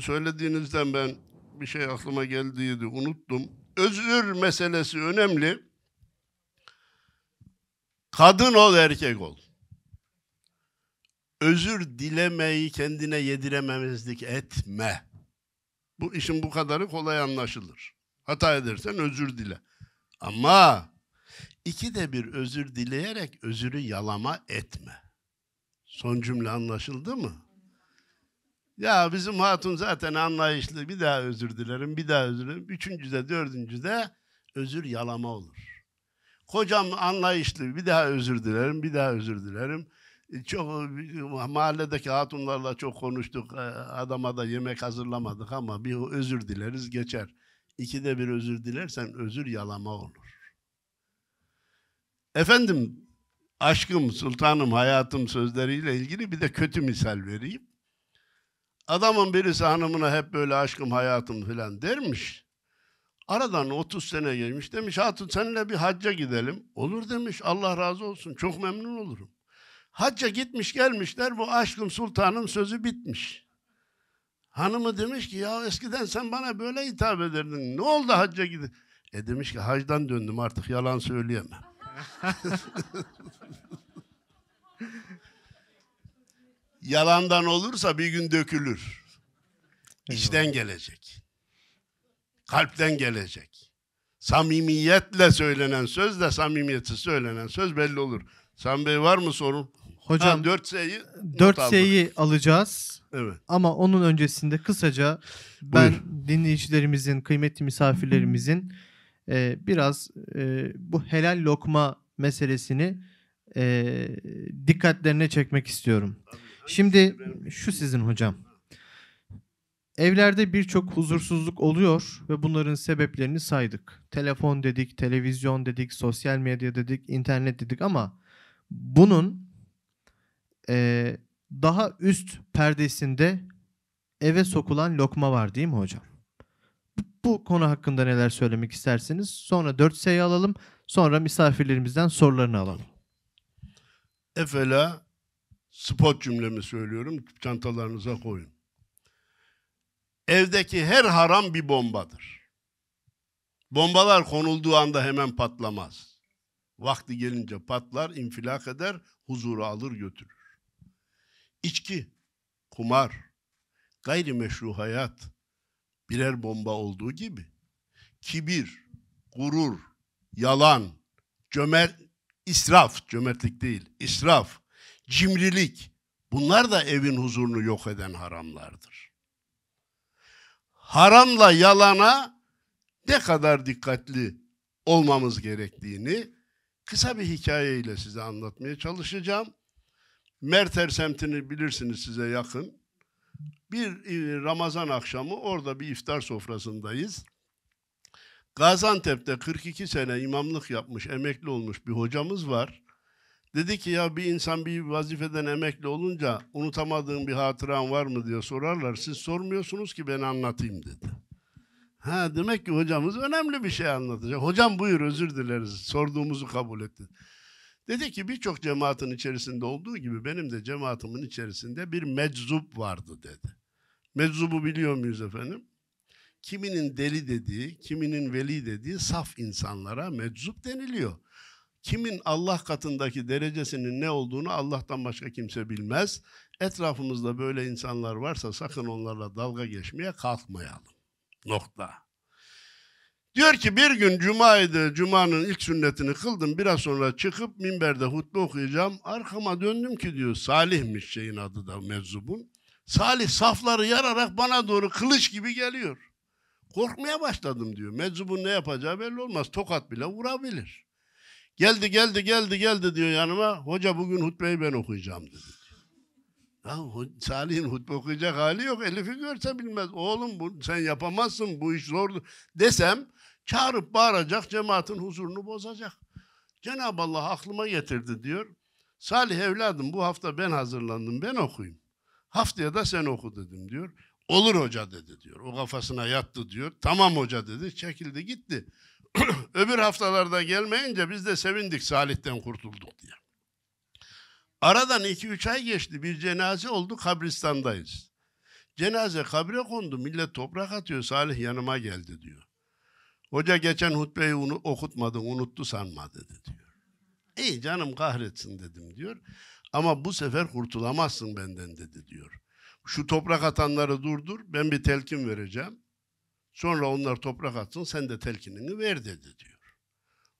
söylediğinizden ben bir şey aklıma geldiydi unuttum. Özür meselesi önemli. Kadın ol erkek ol özür dilemeyi kendine yedirememezlik etme. Bu işin bu kadarı kolay anlaşılır. Hata edersen özür dile. Ama iki de bir özür dileyerek özürü yalama etme. Son cümle anlaşıldı mı? Ya bizim hatun zaten anlayışlı. Bir daha özür dilerim, bir daha özür dilerim. Üçüncüde, dördüncüde özür yalama olur. Kocam anlayışlı. Bir daha özür dilerim, bir daha özür dilerim çok e, mahalledeki hatunlarla çok konuştuk. E, adama da yemek hazırlamadık ama bir özür dileriz geçer. İkide bir özür dilersen özür yalama olur. Efendim aşkım, sultanım, hayatım sözleriyle ilgili bir de kötü misal vereyim. Adamın birisi hanımına hep böyle aşkım, hayatım filan dermiş. Aradan 30 sene geçmiş demiş hatun seninle bir hacca gidelim. Olur demiş Allah razı olsun çok memnun olurum. Hacca gitmiş gelmişler bu aşkım sultanım sözü bitmiş. Hanımı demiş ki ya eskiden sen bana böyle hitap ederdin. Ne oldu hacca gidin? E demiş ki hacdan döndüm artık yalan söyleyemem. Yalandan olursa bir gün dökülür. İçten gelecek. Kalpten gelecek. Samimiyetle söylenen söz de samimiyeti söylenen söz belli olur. Sen Bey var mı sorun? Hocam ha, 4S'yi 4S'yi alacağız. Evet. Ama onun öncesinde kısaca ben Buyur. dinleyicilerimizin, kıymetli misafirlerimizin e, biraz e, bu helal lokma meselesini e, dikkatlerine çekmek istiyorum. Şimdi şu sizin hocam. Evlerde birçok huzursuzluk oluyor ve bunların sebeplerini saydık. Telefon dedik, televizyon dedik, sosyal medya dedik, internet dedik ama bunun e, daha üst perdesinde eve sokulan lokma var değil mi hocam? Bu konu hakkında neler söylemek istersiniz? Sonra 4S'yi alalım. Sonra misafirlerimizden sorularını alalım. Efela spot cümlemi söylüyorum. Çantalarınıza koyun. Evdeki her haram bir bombadır. Bombalar konulduğu anda hemen patlamaz. Vakti gelince patlar, infilak eder, huzuru alır götürür. İçki, kumar, gayrimeşru hayat birer bomba olduğu gibi kibir, gurur, yalan, cömert, israf, cömertlik değil, israf, cimrilik bunlar da evin huzurunu yok eden haramlardır. Haramla yalana ne kadar dikkatli olmamız gerektiğini kısa bir hikayeyle size anlatmaya çalışacağım. Merter semtini bilirsiniz size yakın. Bir e, Ramazan akşamı orada bir iftar sofrasındayız. Gaziantep'te 42 sene imamlık yapmış, emekli olmuş bir hocamız var. Dedi ki ya bir insan bir vazifeden emekli olunca unutamadığın bir hatıran var mı diye sorarlar. Siz sormuyorsunuz ki ben anlatayım dedi. Ha demek ki hocamız önemli bir şey anlatacak. Hocam buyur özür dileriz. Sorduğumuzu kabul etti. Dedi ki birçok cemaatin içerisinde olduğu gibi benim de cemaatimin içerisinde bir meczup vardı dedi. Meczubu biliyor muyuz efendim? Kiminin deli dediği, kiminin veli dediği saf insanlara meczup deniliyor. Kimin Allah katındaki derecesinin ne olduğunu Allah'tan başka kimse bilmez. Etrafımızda böyle insanlar varsa sakın onlarla dalga geçmeye kalkmayalım. Nokta. Diyor ki bir gün Cuma'ydı, Cuma'nın ilk sünnetini kıldım. Biraz sonra çıkıp minberde hutbe okuyacağım. Arkama döndüm ki diyor Salih'miş şeyin adı da meczubun. Salih safları yararak bana doğru kılıç gibi geliyor. Korkmaya başladım diyor. Meczubun ne yapacağı belli olmaz. Tokat bile vurabilir. Geldi geldi geldi geldi diyor yanıma. Hoca bugün hutbeyi ben okuyacağım dedi. Ya Salih'in hutbe okuyacak hali yok. Elif'i görse bilmez. Oğlum bu, sen yapamazsın bu iş zordu desem çağırıp bağıracak cemaatin huzurunu bozacak. Cenab-ı Allah aklıma getirdi diyor. Salih evladım bu hafta ben hazırlandım ben okuyayım. Haftaya da sen oku dedim diyor. Olur hoca dedi diyor. O kafasına yattı diyor. Tamam hoca dedi. Çekildi gitti. Öbür haftalarda gelmeyince biz de sevindik Salih'ten kurtulduk diye. Aradan iki üç ay geçti. Bir cenaze oldu. Kabristandayız. Cenaze kabre kondu. Millet toprak atıyor. Salih yanıma geldi diyor. Hoca geçen hutbeyi unu, okutmadın, unuttu sanma dedi diyor. İyi canım kahretsin dedim diyor. Ama bu sefer kurtulamazsın benden dedi diyor. Şu toprak atanları durdur, ben bir telkin vereceğim. Sonra onlar toprak atsın, sen de telkinini ver dedi diyor.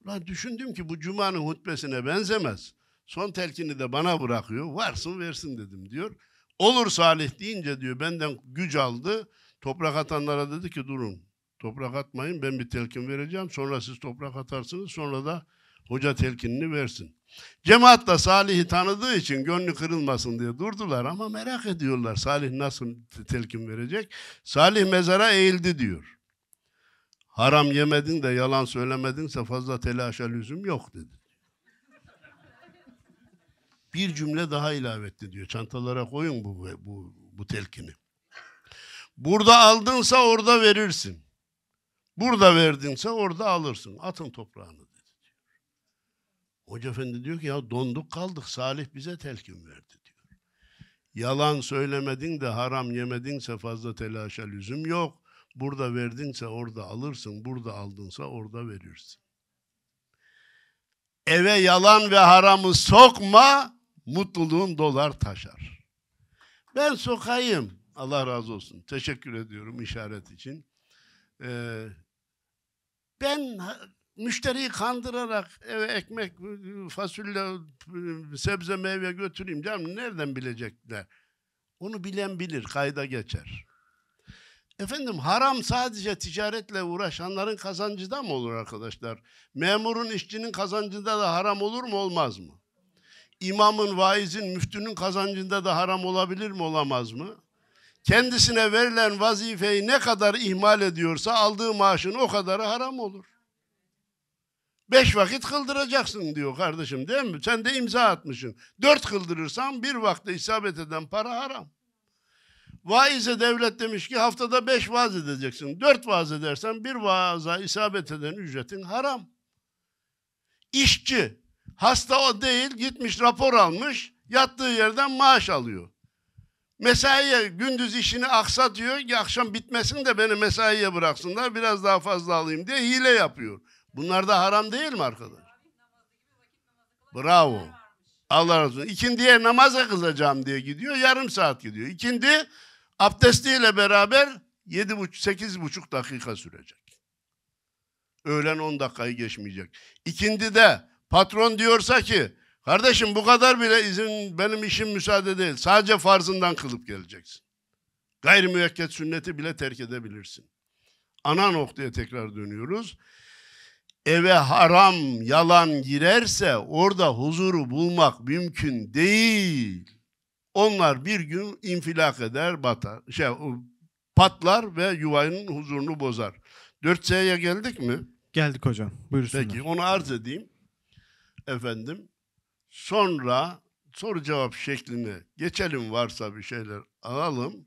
Ulan düşündüm ki bu cumanın hutbesine benzemez. Son telkini de bana bırakıyor. Varsın versin dedim diyor. Olur Salih deyince diyor benden güç aldı. Toprak atanlara dedi ki durun. Toprak atmayın ben bir telkin vereceğim. Sonra siz toprak atarsınız. Sonra da hoca telkinini versin. Cemaat da Salih'i tanıdığı için gönlü kırılmasın diye durdular ama merak ediyorlar Salih nasıl telkin verecek. Salih mezara eğildi diyor. Haram yemedin de yalan söylemedinse fazla telaşa lüzum yok dedi bir cümle daha ilave etti diyor. Çantalara koyun bu, bu, bu telkini. Burada aldınsa orada verirsin. Burada verdinse orada alırsın. Atın toprağını dedi diyor. Hoca efendi diyor ki ya donduk kaldık Salih bize telkin verdi diyor. Yalan söylemedin de haram yemedinse fazla telaşa lüzum yok. Burada verdinse orada alırsın, burada aldınsa orada verirsin. Eve yalan ve haramı sokma, mutluluğun dolar taşar. Ben sokayım. Allah razı olsun. Teşekkür ediyorum işaret için. Ee, ben müşteriyi kandırarak eve ekmek, fasulye, sebze, meyve götüreyim. Canım nereden bilecekler? Onu bilen bilir, kayda geçer. Efendim haram sadece ticaretle uğraşanların kazancı da mı olur arkadaşlar? Memurun, işçinin kazancında da haram olur mu olmaz mı? imamın, vaizin, müftünün kazancında da haram olabilir mi olamaz mı? Kendisine verilen vazifeyi ne kadar ihmal ediyorsa aldığı maaşın o kadarı haram olur. Beş vakit kıldıracaksın diyor kardeşim değil mi? Sen de imza atmışsın. Dört kıldırırsan bir vakte isabet eden para haram. Vaize devlet demiş ki haftada beş vaaz edeceksin. Dört vaaz edersen bir vaaza isabet eden ücretin haram. İşçi Hasta o değil gitmiş rapor almış yattığı yerden maaş alıyor. Mesaiye gündüz işini aksatıyor ki akşam bitmesin de beni mesaiye bıraksınlar biraz daha fazla alayım diye hile yapıyor. Bunlar da haram değil mi arkadaş? Bravo. Allah razı olsun. İkindiye namaza kızacağım diye gidiyor. Yarım saat gidiyor. İkindi abdestiyle beraber yedi buçuk, sekiz buçuk dakika sürecek. Öğlen on dakikayı geçmeyecek. İkindi de Patron diyorsa ki kardeşim bu kadar bile izin benim işim müsaade değil. Sadece farzından kılıp geleceksin. Gayrimüvekket sünneti bile terk edebilirsin. Ana noktaya tekrar dönüyoruz. Eve haram, yalan girerse orada huzuru bulmak mümkün değil. Onlar bir gün infilak eder, batar, şey, patlar ve yuvanın huzurunu bozar. 4S'ye geldik mi? Geldik hocam. Buyursunlar. Peki onu arz edeyim efendim sonra soru cevap şeklini geçelim varsa bir şeyler alalım.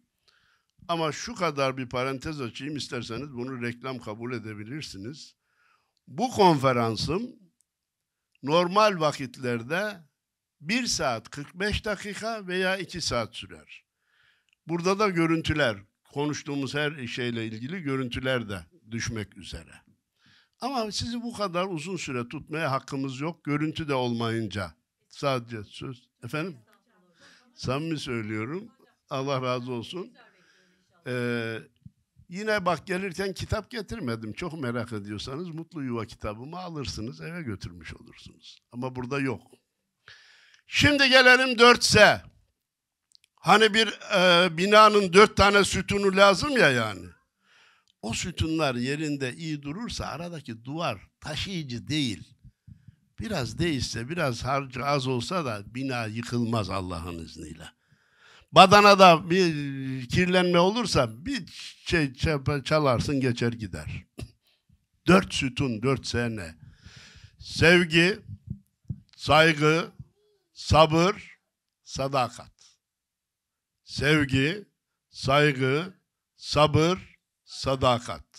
Ama şu kadar bir parantez açayım isterseniz bunu reklam kabul edebilirsiniz. Bu konferansım normal vakitlerde 1 saat 45 dakika veya 2 saat sürer. Burada da görüntüler, konuştuğumuz her şeyle ilgili görüntüler de düşmek üzere. Ama sizi bu kadar uzun süre tutmaya hakkımız yok. Görüntü de olmayınca. Sadece söz. Efendim? Samimi söylüyorum. Allah razı olsun. Ee, yine bak gelirken kitap getirmedim. Çok merak ediyorsanız Mutlu Yuva kitabımı alırsınız. Eve götürmüş olursunuz. Ama burada yok. Şimdi gelelim dörtse Hani bir e, binanın dört tane sütunu lazım ya yani. O sütunlar yerinde iyi durursa aradaki duvar taşıyıcı değil. Biraz değişse, biraz harcı az olsa da bina yıkılmaz Allah'ın izniyle. Badana da bir kirlenme olursa bir şey çalarsın geçer gider. Dört sütun, dört sene. Sevgi, saygı, sabır, sadakat. Sevgi, saygı, sabır, sadakat.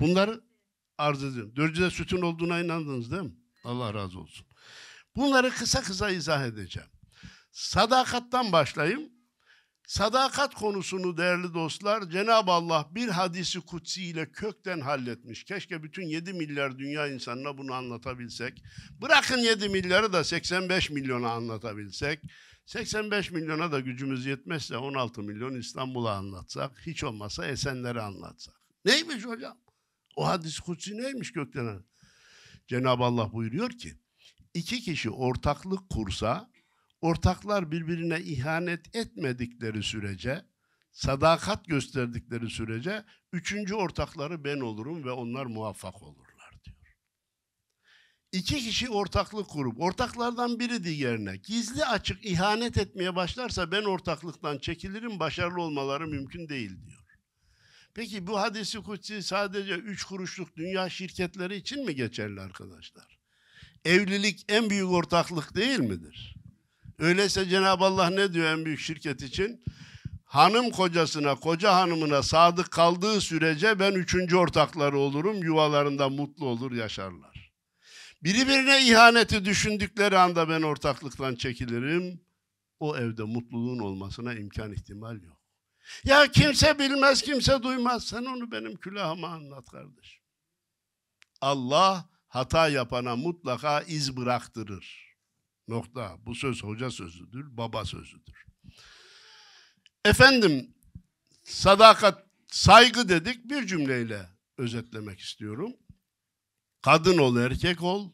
Bunları arz ediyorum. Dörcüde sütün olduğuna inandınız değil mi? Allah razı olsun. Bunları kısa kısa izah edeceğim. Sadakattan başlayayım. Sadakat konusunu değerli dostlar Cenab-ı Allah bir hadisi kutsi ile kökten halletmiş. Keşke bütün 7 milyar dünya insanına bunu anlatabilsek. Bırakın 7 milyarı da 85 milyona anlatabilsek. 85 milyona da gücümüz yetmezse 16 milyon İstanbul'a anlatsak, hiç olmazsa esenlere anlatsak. Neymiş hocam? O hadis kutsi neymiş gökten? Cenab-ı Allah buyuruyor ki, iki kişi ortaklık kursa, ortaklar birbirine ihanet etmedikleri sürece, sadakat gösterdikleri sürece, üçüncü ortakları ben olurum ve onlar muvaffak olur. İki kişi ortaklık kurup ortaklardan biri diğerine gizli açık ihanet etmeye başlarsa ben ortaklıktan çekilirim, başarılı olmaları mümkün değil diyor. Peki bu hadisi kutsi sadece üç kuruşluk dünya şirketleri için mi geçerli arkadaşlar? Evlilik en büyük ortaklık değil midir? Öyleyse Cenab-ı Allah ne diyor en büyük şirket için? Hanım kocasına, koca hanımına sadık kaldığı sürece ben üçüncü ortakları olurum, yuvalarında mutlu olur, yaşarlar. Birbirine ihaneti düşündükleri anda ben ortaklıktan çekilirim. O evde mutluluğun olmasına imkan ihtimal yok. Ya kimse bilmez, kimse duymaz. Sen onu benim külahıma anlat kardeş. Allah hata yapana mutlaka iz bıraktırır. Nokta. Bu söz hoca sözüdür, baba sözüdür. Efendim, sadakat, saygı dedik bir cümleyle özetlemek istiyorum. Kadın ol, erkek ol.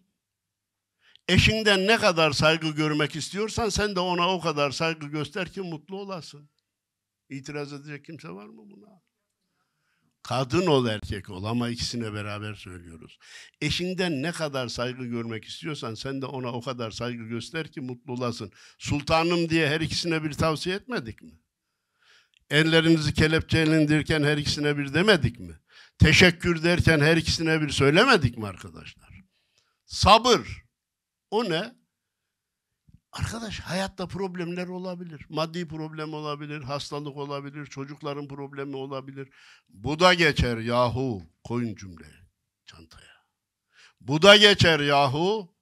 Eşinden ne kadar saygı görmek istiyorsan sen de ona o kadar saygı göster ki mutlu olasın. İtiraz edecek kimse var mı buna? Kadın ol erkek ol ama ikisine beraber söylüyoruz. Eşinden ne kadar saygı görmek istiyorsan sen de ona o kadar saygı göster ki mutlu olasın. Sultanım diye her ikisine bir tavsiye etmedik mi? Ellerinizi kelepçelendirirken her ikisine bir demedik mi? Teşekkür derken her ikisine bir söylemedik mi arkadaşlar? Sabır. O ne? Arkadaş hayatta problemler olabilir. Maddi problem olabilir, hastalık olabilir, çocukların problemi olabilir. Bu da geçer yahu. Koyun cümleyi çantaya. Bu da geçer yahu.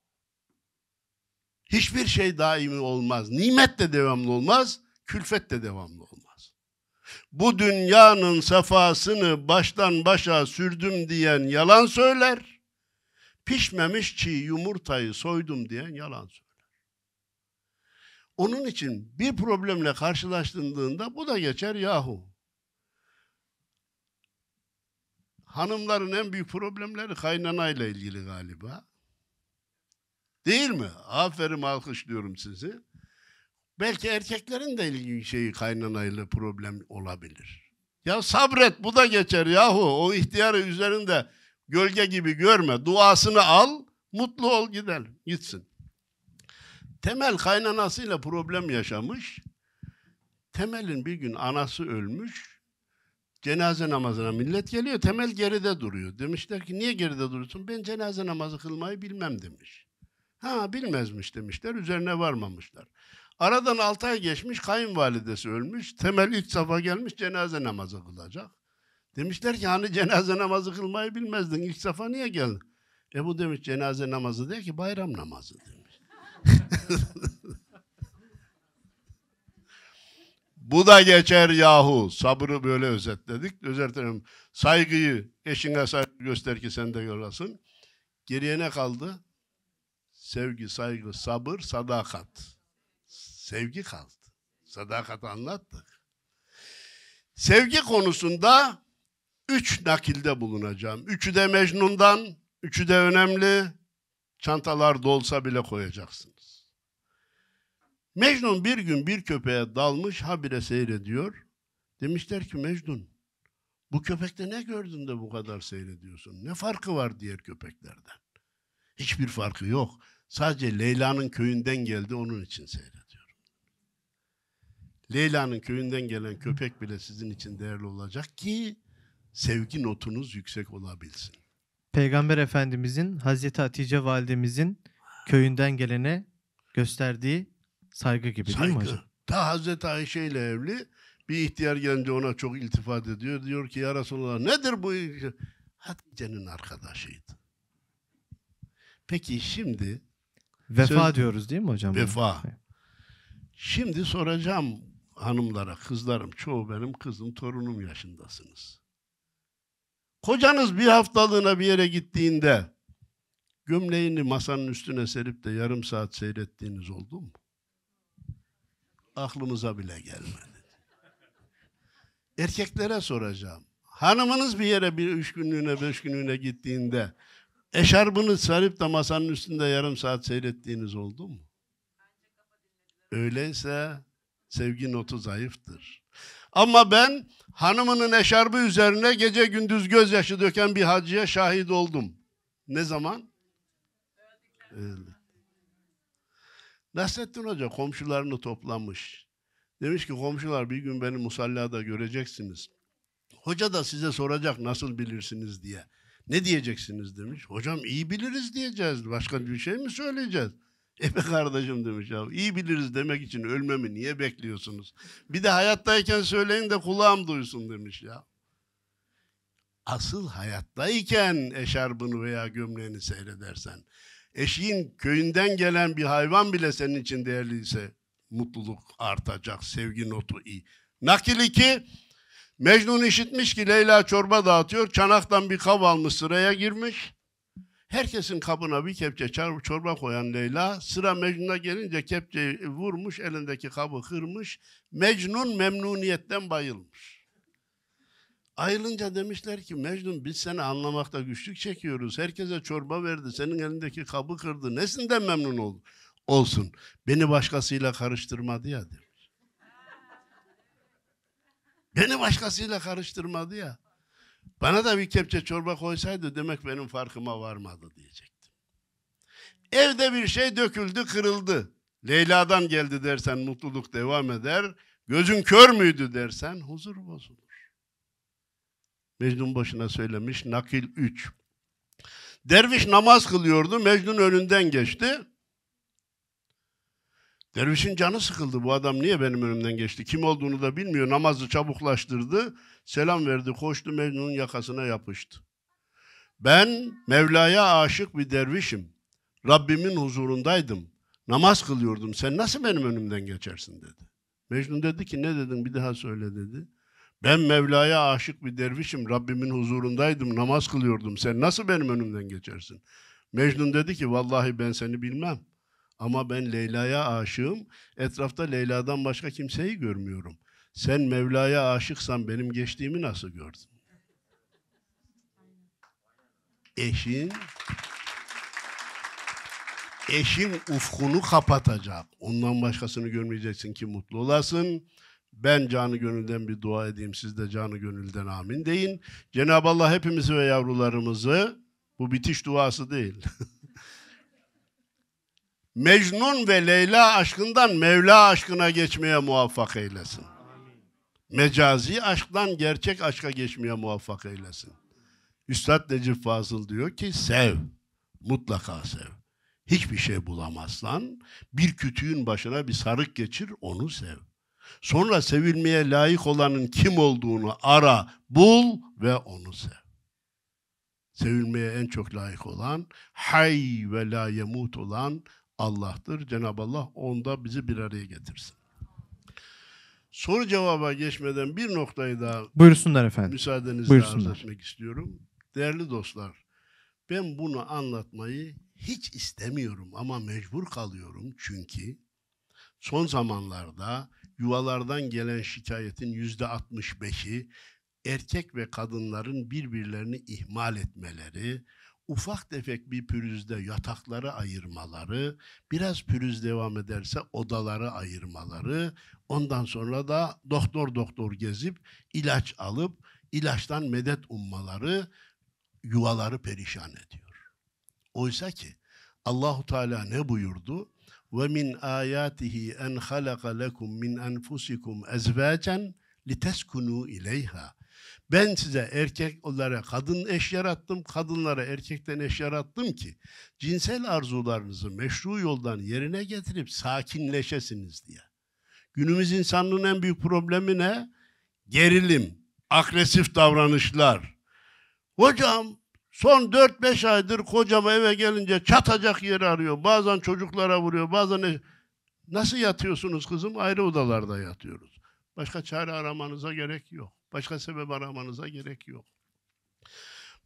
Hiçbir şey daimi olmaz. Nimet de devamlı olmaz, külfet de devamlı bu dünyanın sefasını baştan başa sürdüm diyen yalan söyler. Pişmemiş çiğ yumurtayı soydum diyen yalan söyler. Onun için bir problemle karşılaştığında bu da geçer yahu. Hanımların en büyük problemleri kaynanayla ilgili galiba. Değil mi? Aferin alkışlıyorum sizi. Belki erkeklerin de ilgili şeyi kaynanayla problem olabilir. Ya sabret bu da geçer yahu. O ihtiyarı üzerinde gölge gibi görme. Duasını al, mutlu ol gider, gitsin. Temel kaynanasıyla problem yaşamış. Temel'in bir gün anası ölmüş. Cenaze namazına millet geliyor. Temel geride duruyor. Demişler ki niye geride duruyorsun? Ben cenaze namazı kılmayı bilmem demiş. Ha bilmezmiş demişler. Üzerine varmamışlar. Aradan 6 ay geçmiş kayınvalidesi ölmüş. Temel ilk safa gelmiş cenaze namazı kılacak. Demişler ki hani cenaze namazı kılmayı bilmezdin. ilk safa niye geldin? E bu demiş cenaze namazı değil ki bayram namazı demiş. bu da geçer yahu. Sabrı böyle özetledik. Özetlerim. Saygıyı eşine saygı göster ki sen de görasın. Geriye ne kaldı? Sevgi, saygı, sabır, sadakat. Sevgi kaldı. Sadakat anlattık. Sevgi konusunda üç nakilde bulunacağım. Üçü de Mecnun'dan, üçü de önemli. Çantalar dolsa bile koyacaksınız. Mecnun bir gün bir köpeğe dalmış, habire seyrediyor. Demişler ki Mecnun, bu köpekte ne gördün de bu kadar seyrediyorsun? Ne farkı var diğer köpeklerden? Hiçbir farkı yok. Sadece Leyla'nın köyünden geldi, onun için seyret. Leyla'nın köyünden gelen köpek bile sizin için değerli olacak ki sevgi notunuz yüksek olabilsin. Peygamber Efendimizin Hazreti Hatice validemizin köyünden gelene gösterdiği saygı gibi saygı. değil mi hocam? Ta Hazreti Ayşe ile evli bir ihtiyar genci ona çok iltifat ediyor. Diyor ki ya Resulallah nedir bu? Hatice'nin arkadaşıydı. Peki şimdi Vefa söz... diyoruz değil mi hocam? Vefa. Şimdi soracağım hanımlara, kızlarım, çoğu benim kızım, torunum yaşındasınız. Kocanız bir haftalığına bir yere gittiğinde gömleğini masanın üstüne serip de yarım saat seyrettiğiniz oldu mu? Aklımıza bile gelmedi. Erkeklere soracağım. Hanımınız bir yere bir üç günlüğüne, beş günlüğüne gittiğinde eşarbını sarıp da masanın üstünde yarım saat seyrettiğiniz oldu mu? Öyleyse Sevgi notu zayıftır. Ama ben hanımının eşarbı üzerine gece gündüz gözyaşı döken bir hacıya şahit oldum. Ne zaman? Öyle. Nasrettin Hoca komşularını toplamış. Demiş ki komşular bir gün beni musallada göreceksiniz. Hoca da size soracak nasıl bilirsiniz diye. Ne diyeceksiniz demiş. Hocam iyi biliriz diyeceğiz. Başka bir şey mi söyleyeceğiz? E kardeşim demiş ya iyi biliriz demek için ölmemi niye bekliyorsunuz? Bir de hayattayken söyleyin de kulağım duysun demiş ya. Asıl hayattayken eşarbını veya gömleğini seyredersen, eşiğin köyünden gelen bir hayvan bile senin için değerliyse mutluluk artacak, sevgi notu iyi. Nakil 2, Mecnun işitmiş ki Leyla çorba dağıtıyor, çanaktan bir kav almış sıraya girmiş. Herkesin kabına bir kepçe çorba koyan Leyla, sıra Mecnun'a gelince kepçeyi vurmuş, elindeki kabı kırmış. Mecnun memnuniyetten bayılmış. Ayrılınca demişler ki Mecnun biz seni anlamakta güçlük çekiyoruz. Herkese çorba verdi, senin elindeki kabı kırdı. Nesinden memnun ol olsun? Beni başkasıyla karıştırmadı ya demiş. Beni başkasıyla karıştırmadı ya. Bana da bir kepçe çorba koysaydı demek benim farkıma varmadı diyecektim. Evde bir şey döküldü, kırıldı. Leyla'dan geldi dersen mutluluk devam eder. Gözün kör müydü dersen huzur bozulur. Mecnun başına söylemiş nakil 3. Derviş namaz kılıyordu. Mecnun önünden geçti. Dervişin canı sıkıldı. Bu adam niye benim önümden geçti? Kim olduğunu da bilmiyor. Namazı çabuklaştırdı. Selam verdi. Koştu Mecnun'un yakasına yapıştı. Ben Mevla'ya aşık bir dervişim. Rabbimin huzurundaydım. Namaz kılıyordum. Sen nasıl benim önümden geçersin dedi. Mecnun dedi ki ne dedin bir daha söyle dedi. Ben Mevla'ya aşık bir dervişim. Rabbimin huzurundaydım. Namaz kılıyordum. Sen nasıl benim önümden geçersin? Mecnun dedi ki vallahi ben seni bilmem. Ama ben Leyla'ya aşığım. Etrafta Leyla'dan başka kimseyi görmüyorum. Sen Mevla'ya aşıksan benim geçtiğimi nasıl gördün? Eşin eşin ufkunu kapatacak. Ondan başkasını görmeyeceksin ki mutlu olasın. Ben canı gönülden bir dua edeyim. Siz de canı gönülden amin deyin. Cenab-ı Allah hepimizi ve yavrularımızı bu bitiş duası değil. Mecnun ve Leyla aşkından Mevla aşkına geçmeye muvaffak eylesin. Mecazi aşktan gerçek aşka geçmeye muvaffak eylesin. Üstad Necip Fazıl diyor ki sev, mutlaka sev. Hiçbir şey bulamazsan bir kütüğün başına bir sarık geçir onu sev. Sonra sevilmeye layık olanın kim olduğunu ara, bul ve onu sev. Sevilmeye en çok layık olan, hay ve la yemut olan Allah'tır. Cenab-ı Allah onda bizi bir araya getirsin. Soru cevaba geçmeden bir noktayı daha Buyursunlar efendim. müsaadenizle Buyursunlar. arz etmek istiyorum. Değerli dostlar, ben bunu anlatmayı hiç istemiyorum ama mecbur kalıyorum çünkü son zamanlarda yuvalardan gelen şikayetin yüzde 65'i erkek ve kadınların birbirlerini ihmal etmeleri, ufak tefek bir pürüzde yatakları ayırmaları, biraz pürüz devam ederse odaları ayırmaları, ondan sonra da doktor doktor gezip ilaç alıp ilaçtan medet ummaları yuvaları perişan ediyor. Oysa ki Allahu Teala ne buyurdu? Ve min ayatihi en halaka lekum min enfusikum ezvacen liteskunu ileyha ben size erkek olarak kadın eş yarattım, kadınlara erkekten eş yarattım ki cinsel arzularınızı meşru yoldan yerine getirip sakinleşesiniz diye. Günümüz insanlığın en büyük problemi ne? Gerilim, agresif davranışlar. Hocam son 4-5 aydır kocama eve gelince çatacak yeri arıyor. Bazen çocuklara vuruyor, bazen... Nasıl yatıyorsunuz kızım? Ayrı odalarda yatıyoruz. Başka çare aramanıza gerek yok. Başka sebep aramanıza gerek yok.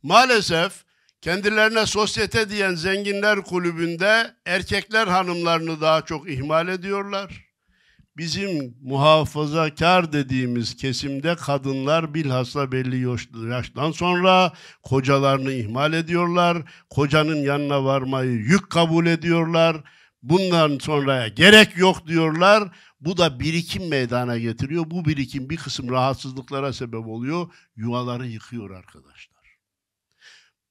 Maalesef kendilerine sosyete diyen zenginler kulübünde erkekler hanımlarını daha çok ihmal ediyorlar. Bizim muhafazakar dediğimiz kesimde kadınlar bilhassa belli yaştan sonra kocalarını ihmal ediyorlar. Kocanın yanına varmayı yük kabul ediyorlar. Bundan sonraya gerek yok diyorlar. Bu da birikim meydana getiriyor. Bu birikim bir kısım rahatsızlıklara sebep oluyor. Yuvaları yıkıyor arkadaşlar.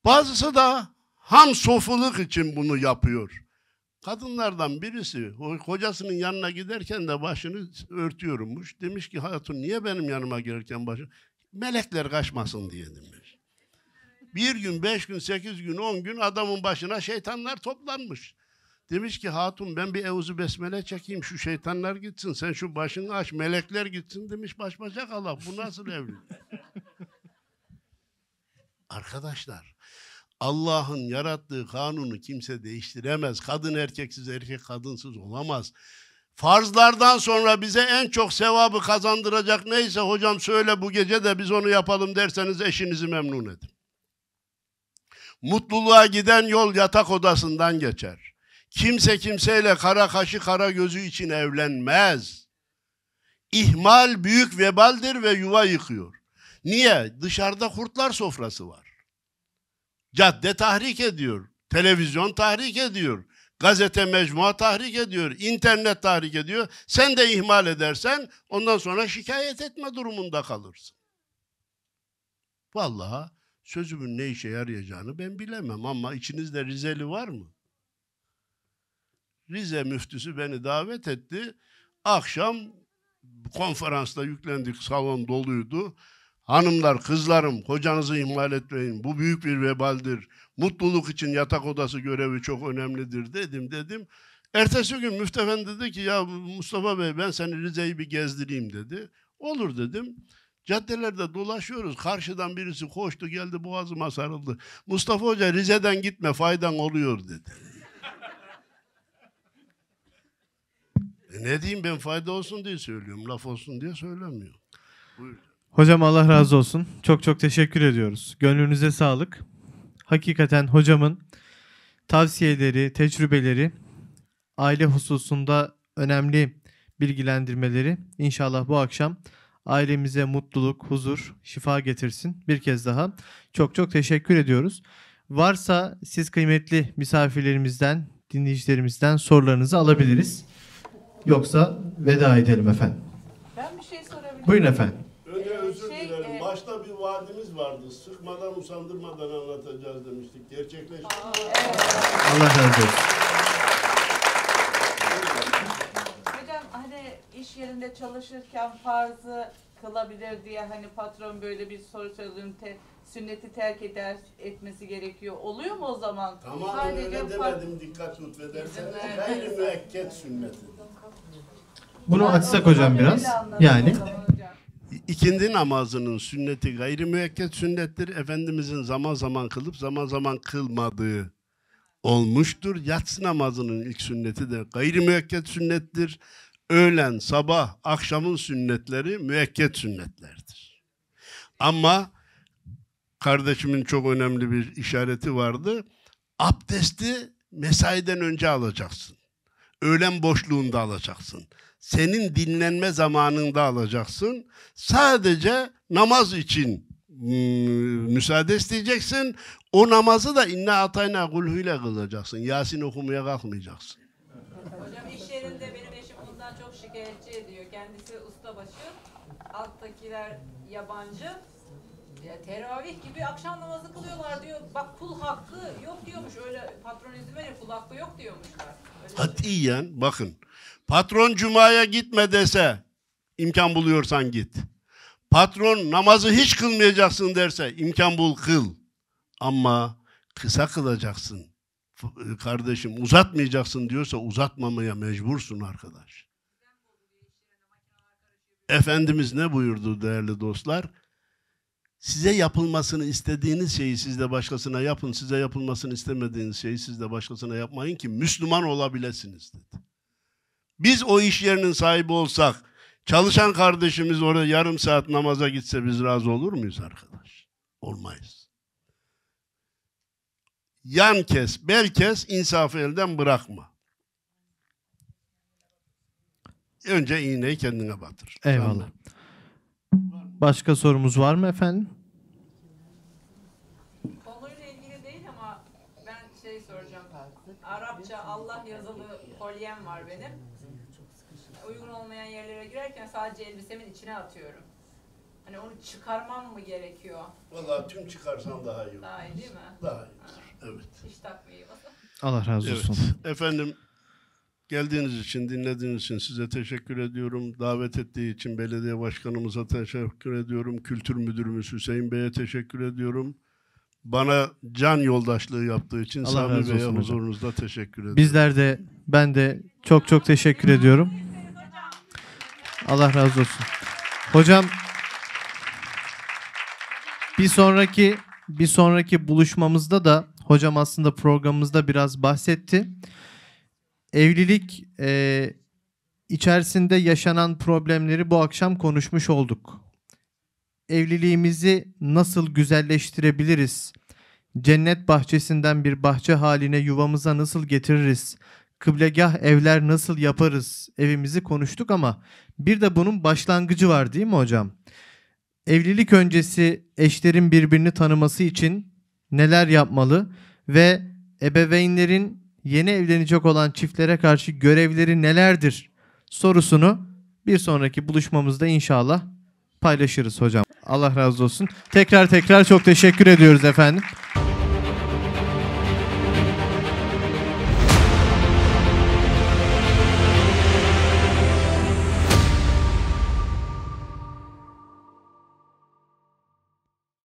Bazısı da ham sofuluk için bunu yapıyor. Kadınlardan birisi kocasının yanına giderken de başını örtüyormuş. Demiş ki hatun niye benim yanıma gelirken başını? Melekler kaçmasın diye demiş. Bir gün, beş gün, sekiz gün, on gün adamın başına şeytanlar toplanmış. Demiş ki hatun ben bir evuzu besmele çekeyim şu şeytanlar gitsin sen şu başını aç melekler gitsin demiş baş başa Allah bu nasıl evlilik? Arkadaşlar Allah'ın yarattığı kanunu kimse değiştiremez. Kadın erkeksiz, erkek kadınsız olamaz. Farzlardan sonra bize en çok sevabı kazandıracak neyse hocam söyle bu gece de biz onu yapalım derseniz eşinizi memnun edin. Mutluluğa giden yol yatak odasından geçer. Kimse kimseyle kara kaşı kara gözü için evlenmez. İhmal büyük vebaldir ve yuva yıkıyor. Niye? Dışarıda kurtlar sofrası var. Cadde tahrik ediyor. Televizyon tahrik ediyor. Gazete mecmua tahrik ediyor. internet tahrik ediyor. Sen de ihmal edersen ondan sonra şikayet etme durumunda kalırsın. Vallahi sözümün ne işe yarayacağını ben bilemem ama içinizde Rizeli var mı? Rize müftüsü beni davet etti. Akşam konferansta yüklendik, salon doluydu. Hanımlar, kızlarım, kocanızı ihmal etmeyin. Bu büyük bir vebaldir. Mutluluk için yatak odası görevi çok önemlidir dedim dedim. Ertesi gün Müftü Efendi dedi ki ya Mustafa Bey ben seni Rize'yi bir gezdireyim dedi. Olur dedim. Caddelerde dolaşıyoruz. Karşıdan birisi koştu geldi boğazıma sarıldı. Mustafa Hoca Rize'den gitme faydan oluyor dedi. ne diyeyim ben fayda olsun diye söylüyorum. Laf olsun diye söylemiyorum. Buyur. Hocam Allah razı olsun. Çok çok teşekkür ediyoruz. Gönlünüze sağlık. Hakikaten hocamın tavsiyeleri, tecrübeleri, aile hususunda önemli bilgilendirmeleri inşallah bu akşam ailemize mutluluk, huzur, şifa getirsin. Bir kez daha çok çok teşekkür ediyoruz. Varsa siz kıymetli misafirlerimizden, dinleyicilerimizden sorularınızı alabiliriz. Yoksa veda edelim efendim. Ben bir şey sorabilirim. Buyurun efendim. Önce ee, özür şey, dilerim. E... Başta bir vaadimiz vardı. Sıkmadan, usandırmadan anlatacağız demiştik. Gerçekleşti. Aa, evet. Allah razı olsun. Hocam hani iş yerinde çalışırken farzı kılabilir diye hani patron böyle bir soru sorduğum sünneti terk eder etmesi gerekiyor. Oluyor mu o zaman? Tamam Sadece öyle demedim dikkat lütfedersen. Gayri müekket sünneti. Bunu açsak hocam biraz. Yani ikindi namazının sünneti gayri müekket sünnettir. Efendimizin zaman zaman kılıp zaman zaman kılmadığı olmuştur. Yatsı namazının ilk sünneti de gayri müekket sünnettir. Öğlen, sabah, akşamın sünnetleri müekket sünnetlerdir. Ama kardeşimin çok önemli bir işareti vardı. Abdesti mesaiden önce alacaksın. Öğlen boşluğunda alacaksın senin dinlenme zamanında alacaksın. Sadece namaz için hmm, müsaade isteyeceksin. O namazı da inna atayna ile kılacaksın. Yasin okumaya kalkmayacaksın. Hocam iş yerinde benim eşim bundan çok şikayetçi ediyor. Kendisi ustabaşı, alttakiler yabancı. Ya teravih gibi akşam namazı kılıyorlar diyor. Bak kul hakkı yok diyormuş. Öyle patron izin verir kul hakkı yok diyormuşlar. Öyle Hatiyen bakın Patron cumaya gitme dese imkan buluyorsan git. Patron namazı hiç kılmayacaksın derse imkan bul kıl. Ama kısa kılacaksın e, kardeşim uzatmayacaksın diyorsa uzatmamaya mecbursun arkadaş. Efendimiz ne buyurdu değerli dostlar? Size yapılmasını istediğiniz şeyi siz de başkasına yapın. Size yapılmasını istemediğiniz şeyi siz de başkasına yapmayın ki Müslüman olabilesiniz dedi. Biz o iş yerinin sahibi olsak, çalışan kardeşimiz orada yarım saat namaza gitse biz razı olur muyuz arkadaş? Olmayız. Yan kes, bel kes, insafı elden bırakma. Önce iğneyi kendine batır. Eyvallah. Başka sorumuz var mı efendim? sadece elbisemin içine atıyorum. Hani onu çıkarmam mı gerekiyor? Vallahi tüm çıkarsan daha iyi olur. Daha iyi değil mi? Daha iyi olur. Evet. Hiç takmayayım. Allah razı olsun. Evet. Efendim geldiğiniz için, dinlediğiniz için size teşekkür ediyorum. Davet ettiği için belediye başkanımıza teşekkür ediyorum. Kültür müdürümüz Hüseyin Bey'e teşekkür ediyorum bana can yoldaşlığı yaptığı için Allah Sami Bey'e huzurunuzda teşekkür ediyorum. Bizler de ben de çok çok teşekkür ediyorum. Allah razı olsun. Hocam bir sonraki bir sonraki buluşmamızda da hocam aslında programımızda biraz bahsetti. Evlilik e, içerisinde yaşanan problemleri bu akşam konuşmuş olduk. Evliliğimizi nasıl güzelleştirebiliriz? Cennet bahçesinden bir bahçe haline yuvamıza nasıl getiririz? kıblegah evler nasıl yaparız evimizi konuştuk ama bir de bunun başlangıcı var değil mi hocam? Evlilik öncesi eşlerin birbirini tanıması için neler yapmalı ve ebeveynlerin yeni evlenecek olan çiftlere karşı görevleri nelerdir sorusunu bir sonraki buluşmamızda inşallah paylaşırız hocam. Allah razı olsun. Tekrar tekrar çok teşekkür ediyoruz efendim.